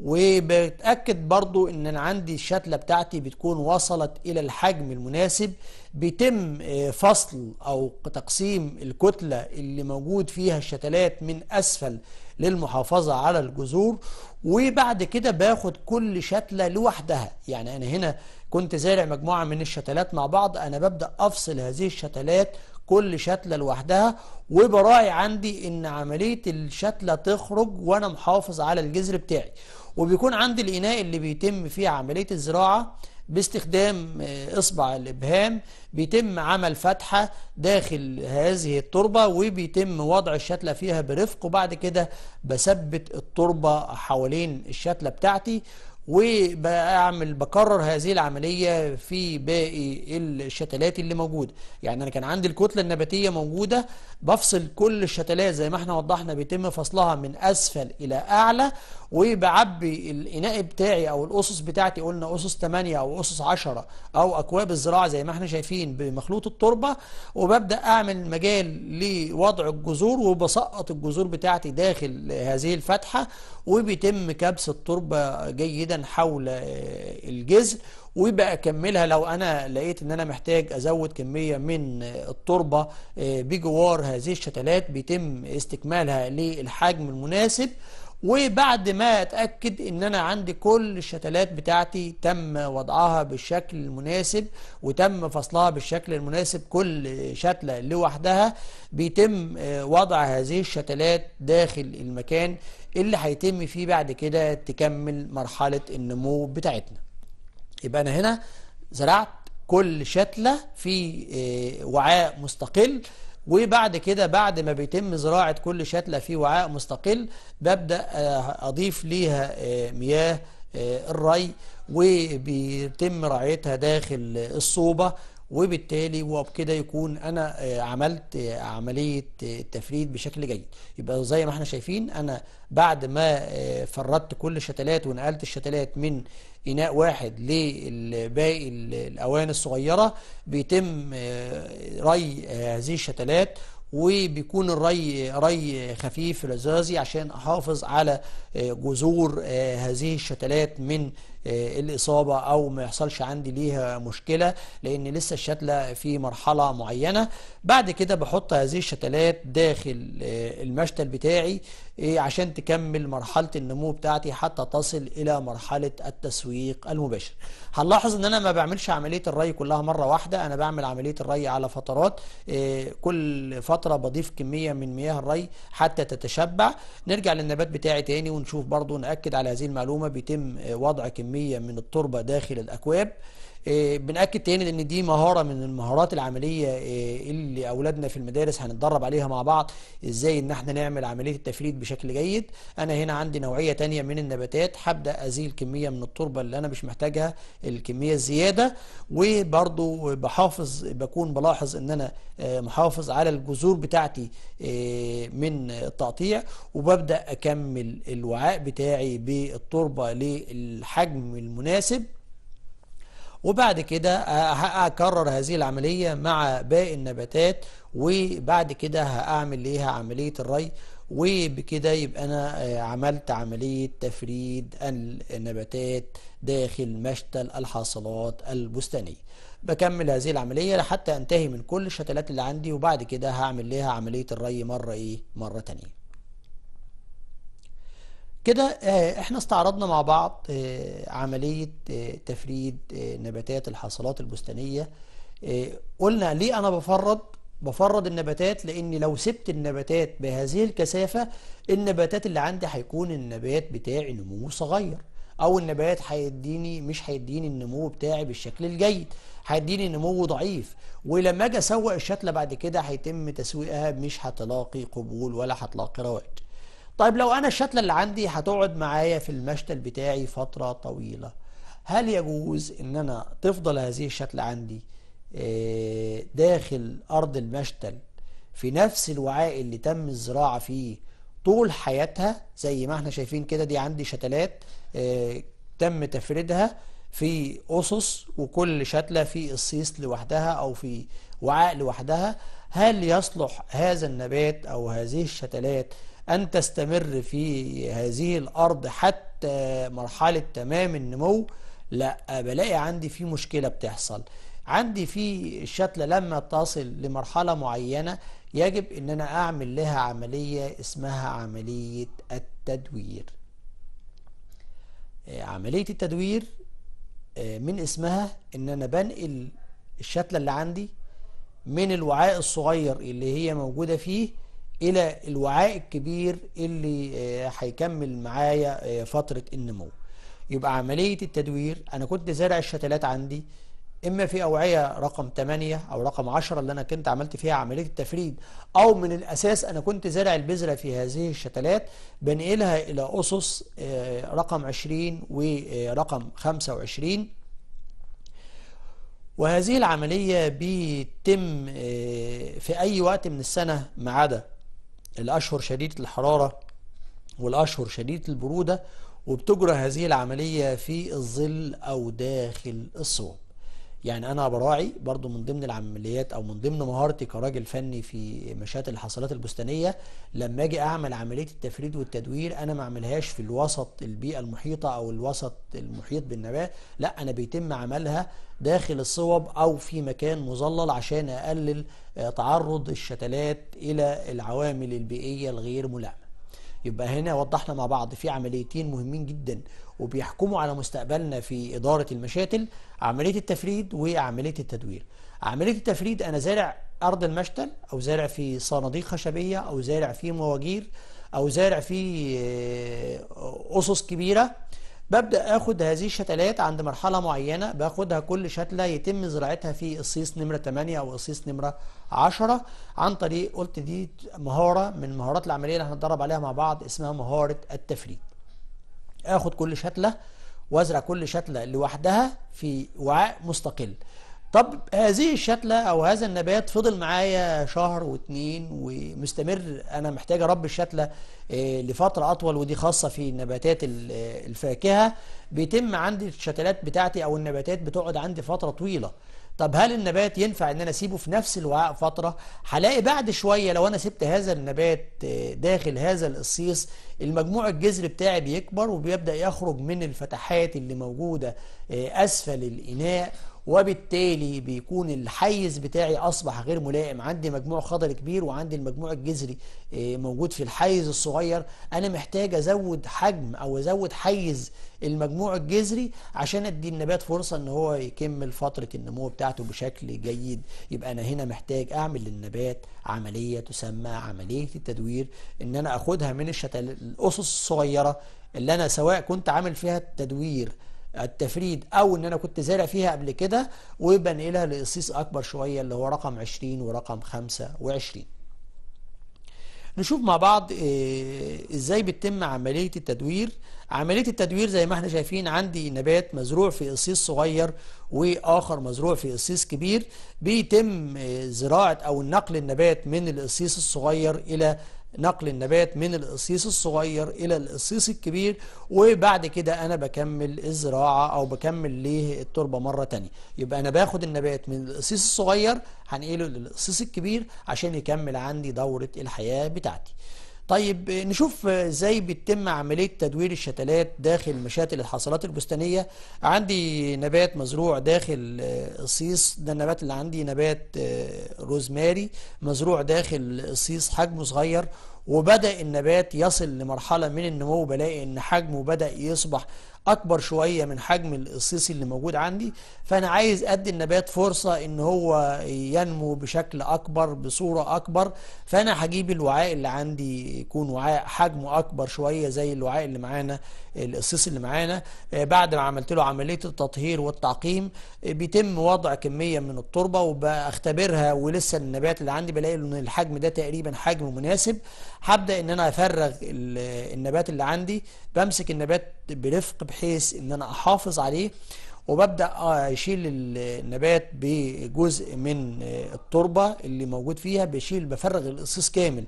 وبتأكد برضو ان انا عندي الشتلة بتاعتي بتكون وصلت الى الحجم المناسب بيتم آه، فصل او تقسيم الكتلة اللي موجود فيها الشتلات من اسفل للمحافظة على الجذور وبعد كده باخد كل شتلة لوحدها يعني انا هنا كنت زارع مجموعة من الشتلات مع بعض انا ببدأ افصل هذه الشتلات كل شتلة لوحدها وبراعي عندي ان عملية الشتلة تخرج وانا محافظ على الجذر بتاعي وبيكون عندي الإناء اللي بيتم فيه عملية الزراعة باستخدام آه، إصبع الإبهام بيتم عمل فتحة داخل هذه التربة وبيتم وضع الشتلة فيها برفق وبعد كده بثبت التربة حوالين الشتلة بتاعتي وبعمل بكرر هذه العملية في باقي الشتلات اللي موجودة يعني أنا كان عندي الكتلة النباتية موجودة بفصل كل الشتلات زي ما احنا وضحنا بيتم فصلها من أسفل إلى أعلى وبعبي الاناء بتاعي او الاسس بتاعتي قلنا اسس 8 او اسس 10 او اكواب الزراعه زي ما احنا شايفين بمخلوط التربه وببدا اعمل مجال لوضع الجذور وبسقط الجذور بتاعتي داخل هذه الفتحه وبيتم كبس التربه جيدا حول آه، الجذر ويبقى اكملها لو انا لقيت ان انا محتاج ازود كميه من آه، التربه آه، بجوار هذه الشتلات بيتم استكمالها للحجم المناسب وبعد ما اتاكد ان انا عندي كل الشتلات بتاعتي تم وضعها بالشكل المناسب وتم فصلها بالشكل المناسب كل شتله لوحدها بيتم آه، وضع هذه الشتلات داخل المكان اللي هيتم فيه بعد كده تكمل مرحله النمو بتاعتنا يبقى انا هنا زرعت كل شتله في آه، وعاء مستقل وبعد كده بعد ما بيتم زراعة كل شتلة في وعاء مستقل ببدأ آه، أضيف ليها آه، مياه آه، الري وبيتم رعايتها داخل الصوبة وبالتالي وبكده يكون انا عملت عمليه التفريد بشكل جيد يبقى زي ما احنا شايفين انا بعد ما فردت كل الشتلات ونقلت الشتلات من إناء واحد لباقي الأواني الصغيرة بيتم آه، ري آه، هذه الشتلات وبيكون الري ري خفيف لزازي عشان أحافظ على آه، جذور آه، هذه الشتلات من آه، الإصابة أو ما يحصلش عندي ليها مشكلة لأن لسه الشتلة في مرحلة معينة بعد كده بحط هذه الشتلات داخل المشتل بتاعي عشان تكمل مرحلة النمو بتاعتي حتى تصل إلى مرحلة التسويق المباشر هنلاحظ ان انا ما بعملش عملية الري كلها مرة واحدة انا بعمل عملية الري على فترات كل فترة بضيف كمية من مياه الري حتى تتشبع نرجع للنبات بتاعي تاني نشوف برضو نأكد على هذه المعلومة بيتم آه، وضع كمية من التربة داخل الأكواب آه، بنأكد تاني ان دي مهارة من المهارات العملية آه، اللي أولادنا في المدارس هنتدرب عليها مع بعض إزاي إن احنا نعمل عملية التفريد بشكل جيد أنا هنا عندي نوعية تانية من النباتات هبدأ أزيل كمية من التربة اللي أنا مش محتاجها الكمية الزيادة وبرضو بحافظ بكون بلاحظ إن أنا آه، محافظ على الجذور بتاعتي من التقطيع وببدأ أكمل الوعاء بتاعي بالتربة للحجم المناسب وبعد كده هكرر هذه العملية مع باقي النباتات وبعد كده هعمل ليها عملية الري وبكده يبقى أنا آه، عملت عملية تفريد النباتات داخل مشتل الحاصلات البستانية بكمل هذه العملية لحتى أنتهي من كل الشتلات اللي عندي وبعد كده هعمل ليها عملية الري مرة إيه مرة تانية كده آه، احنا استعرضنا مع بعض آه، عملية آه، تفريد نباتات الحاصلات البستانية قلنا ليه انا بفرد بفرد النباتات لان لو سبت النباتات بهذه الكثافة النباتات اللي عندي هيكون النبات بتاعي نمو صغير او النبات هيديني مش هيديني النمو بتاعي بالشكل الجيد هيديني نمو ضعيف ولما اجي اسوق الشتله بعد كده هيتم تسويقها مش هتلاقي قبول ولا هتلاقي رواج طيب لو أنا الشتلة اللي عندي هتقعد معايا في المشتل بتاعي فترة طويلة هل يجوز إن أنا تفضل هذه الشتلة عندي آه، داخل أرض المشتل في نفس الوعاء اللي تم الزراعة فيه طول حياتها زي ما احنا شايفين كده دي عندي شتلات آه، تم تفريدها في أسس وكل شتلة في الصيص لوحدها أو في وعاء لوحدها هل يصلح هذا النبات أو هذه الشتلات أن تستمر في هذه الأرض حتى مرحلة تمام النمو لا بلاقي عندي في مشكلة بتحصل عندي في الشتلة لما تصل لمرحلة معينة يجب ان انا اعمل لها عملية اسمها عملية التدوير آه، عملية التدوير آه، من اسمها ان انا بنقل الشتلة اللي عندي من الوعاء الصغير اللي هي موجودة فيه الى الوعاء الكبير اللي آه، هيكمل معايا آه، فترة النمو يبقى عملية التدوير انا كنت زارع الشتلات عندي اما في اوعية رقم 8 او رقم 10 اللي انا كنت عملت فيها عملية التفريد او من الاساس انا كنت زارع البذرة في هذه الشتلات بنقلها الى اسس آه، رقم 20 ورقم 25 وهذه العملية بيتم في أي وقت من السنة ما عدا الأشهر شديدة الحرارة والأشهر شديدة البرودة وبتجرى هذه العملية في الظل أو داخل الصوب يعني انا براعي برضو من ضمن العمليات او من ضمن مهارتي كراجل فني في مشاهد الحصلات البستانيه لما اجي اعمل عمليه التفريد والتدوير انا ما اعملهاش في الوسط البيئه المحيطه او الوسط المحيط بالنبات لا انا بيتم عملها داخل الصوب او في مكان مظلل عشان اقلل آه، تعرض الشتلات الى العوامل البيئيه الغير ملائمه يبقى هنا وضحنا مع بعض في عمليتين مهمين جدا وبيحكموا على مستقبلنا في إدارة المشاتل عملية التفريد وعملية التدوير عملية التفريد أنا زارع أرض المشتل أو زارع في صناديق خشبية أو زارع في مواجير أو زارع في آه، أسس كبيرة ببدأ أخد هذه الشتلات عند مرحلة معينة باخدها كل شتلة يتم زراعتها في قصيص نمرة 8 أو قصيص نمرة 10 عن طريق قلت دي مهارة من مهارات العملية اللي هنتدرب عليها مع بعض اسمها مهارة التفريد أخد كل شتلة وأزرع كل شتلة لوحدها في وعاء مستقل طب هذه الشتلة أو هذا النبات فضل معايا شهر واتنين ومستمر أنا محتاج رب الشتلة آه، لفترة أطول ودي خاصة في نباتات الفاكهة بيتم عندي الشتلات بتاعتي أو النباتات بتقعد عندي فترة طويلة طب هل النبات ينفع ان انا اسيبه في نفس الوعاء فتره هلاقي بعد شويه لو انا سبت هذا النبات آه، داخل هذا القصيص المجموع الجذري بتاعي بيكبر وبيبدا يخرج من الفتحات اللي موجوده آه، اسفل الاناء وبالتالي بيكون الحيز بتاعي أصبح غير ملائم عندي مجموع خضري كبير وعندي المجموع الجذري آه، موجود في الحيز الصغير أنا محتاج أزود حجم أو أزود حيز المجموع الجذري عشان أدي النبات فرصة أن هو يكمل فترة النمو بتاعته بشكل جيد يبقى أنا هنا محتاج أعمل للنبات عملية تسمى عملية التدوير أن أنا أخدها من الشتل الأسس الصغيرة اللي أنا سواء كنت عامل فيها التدوير التفريد او ان انا كنت زارع فيها قبل كده وبنقلها لقصيص اكبر شويه اللي هو رقم 20 ورقم 25 نشوف مع بعض آه، ازاي بتتم عملية التدوير عملية التدوير زي ما احنا شايفين عندي نبات مزروع في قصيص صغير واخر مزروع في قصيص كبير بيتم آه، زراعة او نقل النبات من القصيص الصغير الى نقل النبات من القصيص الصغير إلى القصيص الكبير وبعد كده أنا بكمل الزراعة أو بكمل ليه التربة مرة تانية يبقى أنا باخد النبات من القصيص الصغير هنقله للقصيص الكبير عشان يكمل عندي دورة الحياة بتاعتي طيب نشوف ازاي بتتم عملية تدوير الشتلات داخل مشاتل الحاصلات البستانية عندي نبات مزروع داخل آه، صيص ده النبات اللي عندي نبات آه، روزماري مزروع داخل صيص حجمه صغير وبدأ النبات يصل لمرحلة من النمو بلاقي ان حجمه بدأ يصبح اكبر شويه من حجم الصيصي اللي موجود عندي فانا عايز ادي النبات فرصه ان هو ينمو بشكل اكبر بصوره اكبر فانا هجيب الوعاء اللي عندي يكون وعاء حجمه اكبر شويه زي الوعاء اللي معانا القصيص اللي معانا آه، بعد ما عملت له عمليه التطهير والتعقيم آه، بيتم وضع كميه من التربه وبختبرها ولسه النبات اللي عندي بلاقي ان الحجم ده تقريبا حجم مناسب هبدا ان انا افرغ النبات اللي عندي بمسك النبات برفق بحيث ان انا احافظ عليه وببدأ أشيل آه، النبات بجزء من آه، التربة اللي موجود فيها بشيل بفرغ القصيص كامل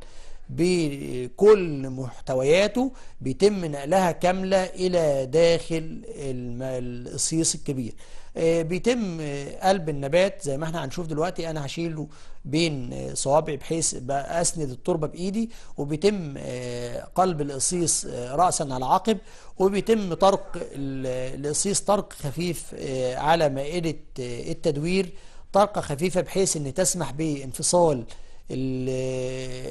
بكل محتوياته بيتم نقلها كاملة إلى داخل القصيص الكبير آه، بيتم آه، قلب النبات زي ما احنا هنشوف دلوقتي انا هشيله بين آه، صوابعي بحيث اسند التربه بايدي وبيتم قلب القصيص راسا على عقب وبيتم طرق القصيص طرق خفيف على مائده التدوير طرقه خفيفه بحيث ان تسمح بانفصال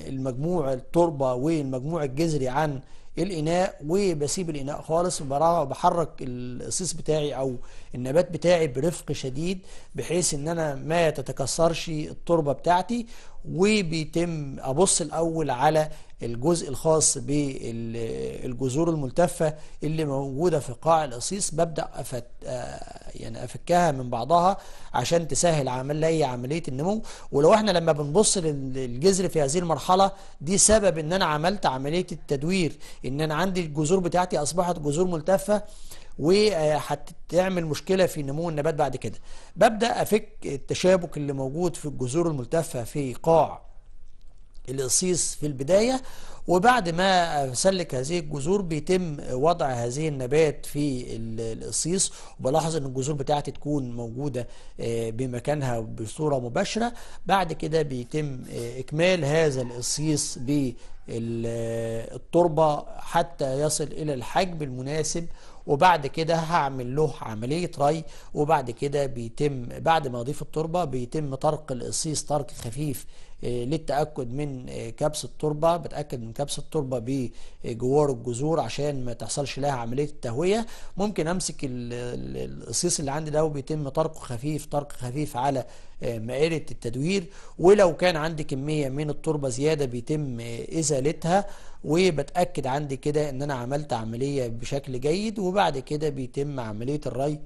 المجموع التربه والمجموع الجذري عن الإناء وبسيب الإناء خالص وبحرك القصيص بتاعي أو النبات بتاعي برفق شديد بحيث إن أنا ما تتكسرش التربة بتاعتي وبيتم ابص الاول على الجزء الخاص بالجذور الملتفه اللي موجوده في قاع القصيص ببدا أفت آه، يعني افكها من بعضها عشان تسهل عمليه عمليه النمو ولو احنا لما بنبص للجذر في هذه المرحله دي سبب ان انا عملت عمليه التدوير ان انا عندي الجذور بتاعتي اصبحت جذور ملتفه وهتعمل مشكله في نمو النبات بعد كده ببدا افك التشابك اللي موجود في الجذور الملتفه في قاع القصيص في البدايه وبعد ما اسلك هذه الجذور بيتم وضع هذه النبات في القصيص وبلاحظ ان الجذور بتاعتي تكون موجوده آه، بمكانها بصوره مباشره بعد كده بيتم آه، اكمال هذا القصيص بالتربه حتى يصل الى الحجم المناسب وبعد كده هعمل له عملية ري وبعد كده بيتم بعد ما اضيف التربة بيتم طرق القصيص طرق خفيف آه، للتاكد من آه، كبس التربه بتاكد من كبس التربه بجوار آه، الجذور عشان ما تحصلش لها عمليه التهويه ممكن امسك القصيص اللي عندي ده وبيتم طرقه خفيف طرق خفيف على مائرة التدوير ولو كان عندي كميه من التربه زياده بيتم ازالتها وبتاكد عندي كده ان انا عملت عمليه بشكل جيد وبعد كده بيتم عمليه الري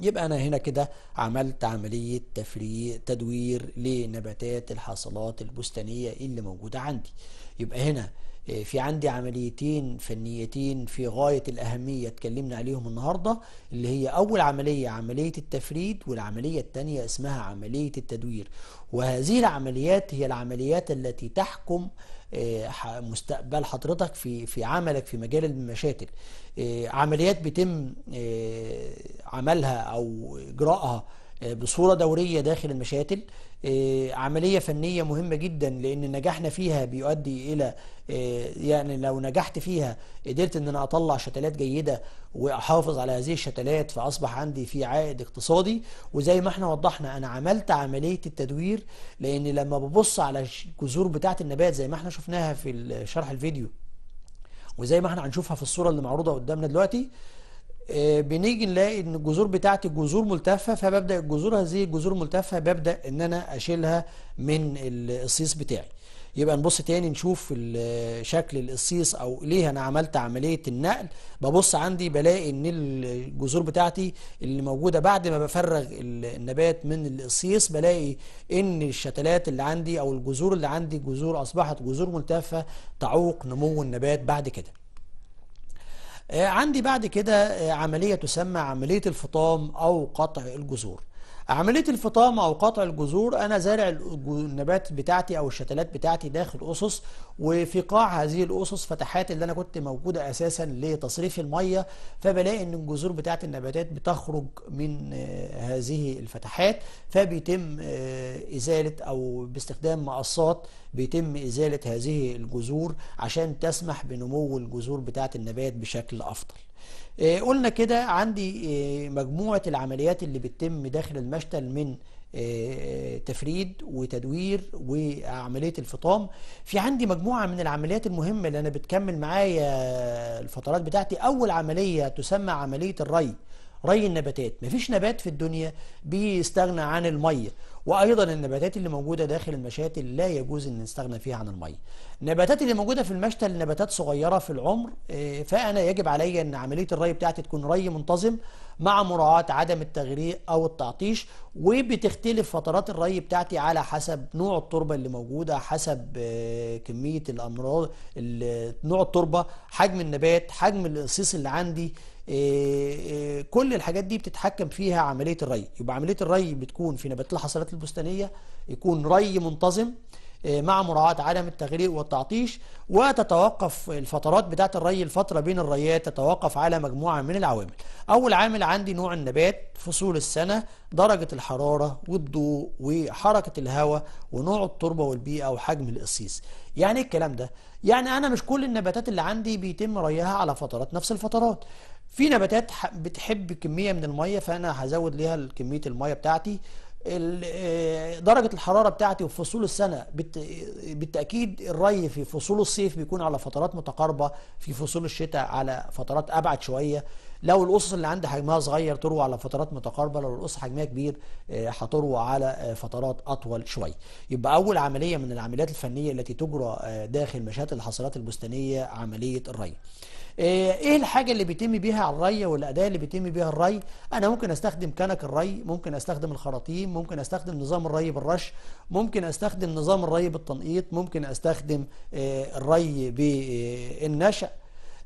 يبقى انا هنا كده عملت عملية تفريق تدوير لنباتات الحاصلات البستانية اللي موجودة عندي يبقى هنا آه، في عندي عمليتين فنيتين في غاية الأهمية اتكلمنا عليهم النهاردة اللي هي أول عملية عملية التفريد والعملية الثانية اسمها عملية التدوير وهذه العمليات هي العمليات التي تحكم آه، مستقبل حضرتك في في عملك في مجال المشاتل آه، عمليات بيتم آه، عملها او اجراءها بصوره دوريه داخل المشاتل آه، عملية فنية مهمة جدا لأن نجاحنا فيها بيؤدي إلى آه، يعني لو نجحت فيها قدرت ان انا اطلع شتلات جيده واحافظ على هذه الشتلات فاصبح عندي في عائد اقتصادي وزي ما احنا وضحنا انا عملت عمليه التدوير لان لما ببص على الجذور بتاعه النبات زي ما احنا شفناها في شرح الفيديو وزي ما احنا هنشوفها في الصوره اللي معروضه قدامنا دلوقتي آه، بنيجي نلاقي ان الجذور بتاعتي جذور ملتفه فببدا الجذور هذه الجذور ملتفه ببدا ان انا اشيلها من الصيص بتاعي يبقى نبص تاني نشوف آه، شكل القصيص او ليه انا عملت عمليه النقل ببص عندي بلاقي ان الجذور بتاعتي اللي موجوده بعد ما بفرغ النبات من القصيص بلاقي ان الشتلات اللي عندي او الجذور اللي عندي جذور اصبحت جذور ملتفه تعوق نمو النبات بعد كده آه، عندي بعد كده آه، عملية تسمى عملية الفطام أو قطع الجذور عملية الفطام أو قطع الجذور أنا زارع النبات بتاعتي أو الشتلات بتاعتي داخل أسس وفي قاع هذه الأسس فتحات اللي أنا كنت موجودة أساسا لتصريف المية فبلاقي إن الجذور بتاعت النباتات بتخرج من آه، هذه الفتحات فبيتم آه، إزالة أو باستخدام مقصات بيتم إزالة هذه الجذور عشان تسمح بنمو الجذور بتاعت النبات بشكل أفضل آه، قلنا كده عندي آه، مجموعة العمليات اللي بتتم داخل المشتل من آه، تفريد وتدوير وعملية الفطام في عندي مجموعة من العمليات المهمة اللي أنا بتكمل معايا الفترات بتاعتي أول عملية تسمى عملية الري ري النباتات مفيش نبات في الدنيا بيستغنى عن المية وأيضا النباتات اللي موجودة داخل المشاتل لا يجوز أن نستغنى فيها عن المية النباتات اللي موجودة في المشتل نباتات صغيرة في العمر آه، فأنا يجب علي أن عملية الري بتاعتي تكون ري منتظم مع مراعاة عدم التغريق أو التعطيش وبتختلف فترات الري بتاعتي على حسب نوع التربة اللي موجودة حسب آه، كمية الأمراض نوع التربة حجم النبات حجم القصيص اللي عندي آه، كل الحاجات دي بتتحكم فيها عملية الري يبقى عملية الري بتكون في نباتات الحصلات البستانية يكون ري منتظم مع مراعاة عدم التغريق والتعطيش وتتوقف الفترات بتاعة الري الفترة بين الريات تتوقف على مجموعة من العوامل أول عامل عندي نوع النبات فصول السنة درجة الحرارة والضوء وحركة الهواء ونوع التربة والبيئة وحجم القصيص يعني ايه الكلام ده؟ يعني أنا مش كل النباتات اللي عندي بيتم ريها على فترات نفس الفترات في نباتات بتحب كمية من المية فأنا هزود ليها كمية المية بتاعتي آه، درجة الحرارة بتاعتي في فصول السنة بالتأكيد الري في فصول الصيف بيكون على فترات متقاربة في فصول الشتاء على فترات أبعد شوية لو القصص اللي عندي حجمها صغير تروى على فترات متقاربة لو القصص حجمها كبير آه، هتروى على آه، فترات أطول شوية يبقى أول عملية من العمليات الفنية التي تجرى داخل مشاهد الحصلات البستانية عملية الري إيه،, ايه الحاجة اللي بيتم بيها على الري والاداة اللي بيتم بيها الري انا ممكن استخدم كنك الري ممكن استخدم الخراطيم ممكن استخدم نظام الري بالرش ممكن استخدم نظام الري بالتنقيط ممكن استخدم إيه، الري بالنشأ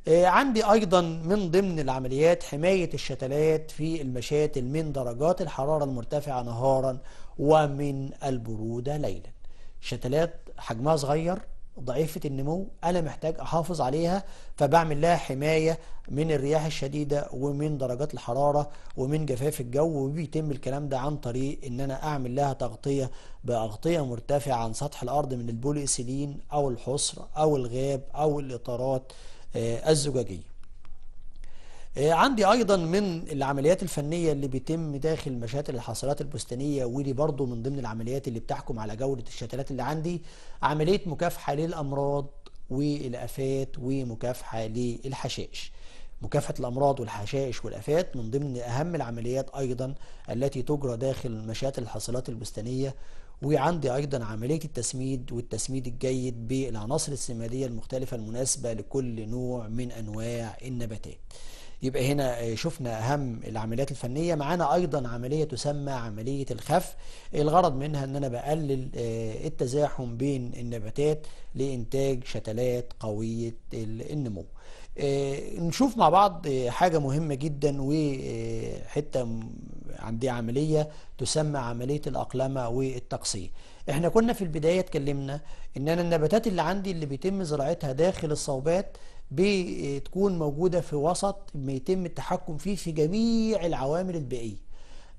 إيه، عندي أيضا من ضمن العمليات حماية الشتلات في المشاتل من درجات الحرارة المرتفعة نهارا ومن البرودة ليلا شتلات حجمها صغير ضعيفة النمو أنا محتاج أحافظ عليها فبعمل لها حماية من الرياح الشديدة ومن درجات الحرارة ومن جفاف الجو وبيتم الكلام ده عن طريق إن أنا أعمل لها تغطية بأغطية مرتفعة عن سطح الأرض من البوليسيلين أو الحصر أو الغاب أو الإطارات آه، الزجاجية آه، عندي ايضا من العمليات الفنيه اللي بيتم داخل مشاتل الحاصلات البستانيه ودي برضو من ضمن العمليات اللي بتحكم على جوده الشتلات اللي عندي عمليه مكافحه للامراض والافات ومكافحه للحشائش مكافحة الأمراض والحشائش والآفات من ضمن أهم العمليات أيضا التي تجرى داخل مشاتل الحاصلات البستانية وعندي أيضا عملية التسميد والتسميد الجيد بالعناصر السمادية المختلفة المناسبة لكل نوع من أنواع النباتات يبقى هنا آه، شفنا أهم العمليات الفنية معانا أيضا عملية تسمى عملية الخف الغرض منها أن أنا بقلل آه، التزاحم بين النباتات لإنتاج شتلات قوية النمو آه، نشوف مع بعض حاجة مهمة جدا وحتة عندي عملية تسمى عملية الأقلمة والتقصير احنا كنا في البداية اتكلمنا ان انا النباتات اللي عندي اللي بيتم زراعتها داخل الصوبات بتكون موجودة في وسط ما يتم التحكم فيه في جميع العوامل البيئية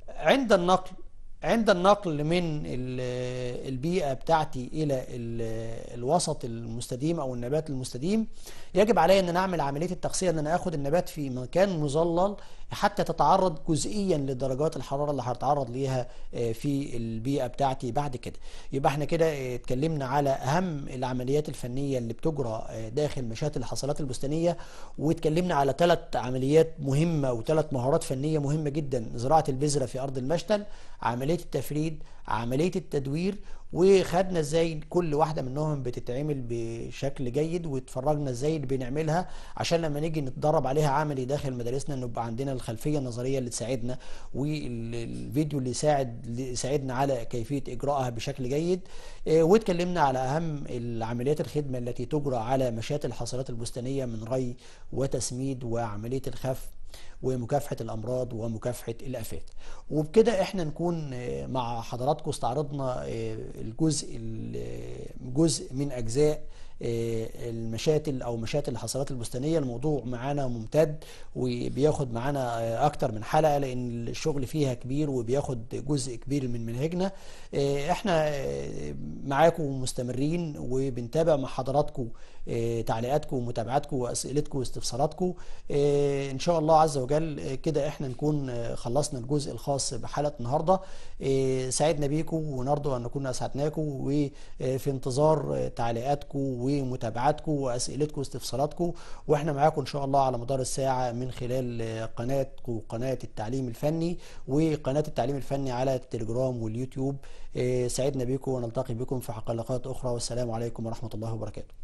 عند النقل عند النقل من البيئة بتاعتي إلى الوسط المستديم أو النبات المستديم يجب علي ان انا اعمل عمليه التغصيه ان انا اخد النبات في مكان مظلل حتى تتعرض جزئيا لدرجات الحراره اللي هتعرض ليها آه، في البيئه بتاعتي بعد كده يبقى احنا كده اتكلمنا على اهم العمليات الفنيه اللي بتجرى آه، داخل مشات الحصلات البستانيه واتكلمنا على ثلاث عمليات مهمه وثلاث مهارات فنيه مهمه جدا زراعه البذره في ارض المشتل عمليه التفريد عمليه التدوير وخدنا ازاي كل واحده منهم بتتعمل بشكل جيد واتفرجنا ازاي بنعملها عشان لما نيجي نتدرب عليها عملي داخل مدارسنا نبقى عندنا الخلفيه النظريه اللي تساعدنا والفيديو اللي يساعد اللي يساعدنا على كيفيه اجراءها بشكل جيد آه، واتكلمنا على اهم العمليات الخدمه التي تجرى على مشات الحاصلات البستانيه من ري وتسميد وعمليه الخف ومكافحة الأمراض ومكافحة الآفات وبكده احنا نكون آه، مع حضراتكم استعرضنا آه، الجزء آه، جزء من أجزاء المشاتل او مشاتل الحصلات البستانيه الموضوع معانا ممتد وبياخد معانا اكتر من حلقه لان الشغل فيها كبير وبياخد جزء كبير من منهجنا احنا معاكم مستمرين وبنتابع مع حضراتكم آه، تعليقاتكم ومتابعاتكم واسئلتكم واستفساراتكم آه، ان شاء الله عز وجل آه، كده احنا نكون خلصنا الجزء الخاص بحلقه النهارده سعدنا بيكم ونرجو ان نكون اسعدناكم وفي انتظار تعليقاتكم ومتابعاتكم واسئلتكم واستفساراتكم واحنا معاكم ان شاء الله على مدار الساعه من خلال قناتكم قناه التعليم الفني وقناه التعليم الفني على التليجرام واليوتيوب سعدنا بيكم ونلتقي بكم في حلقات اخرى والسلام عليكم ورحمه الله وبركاته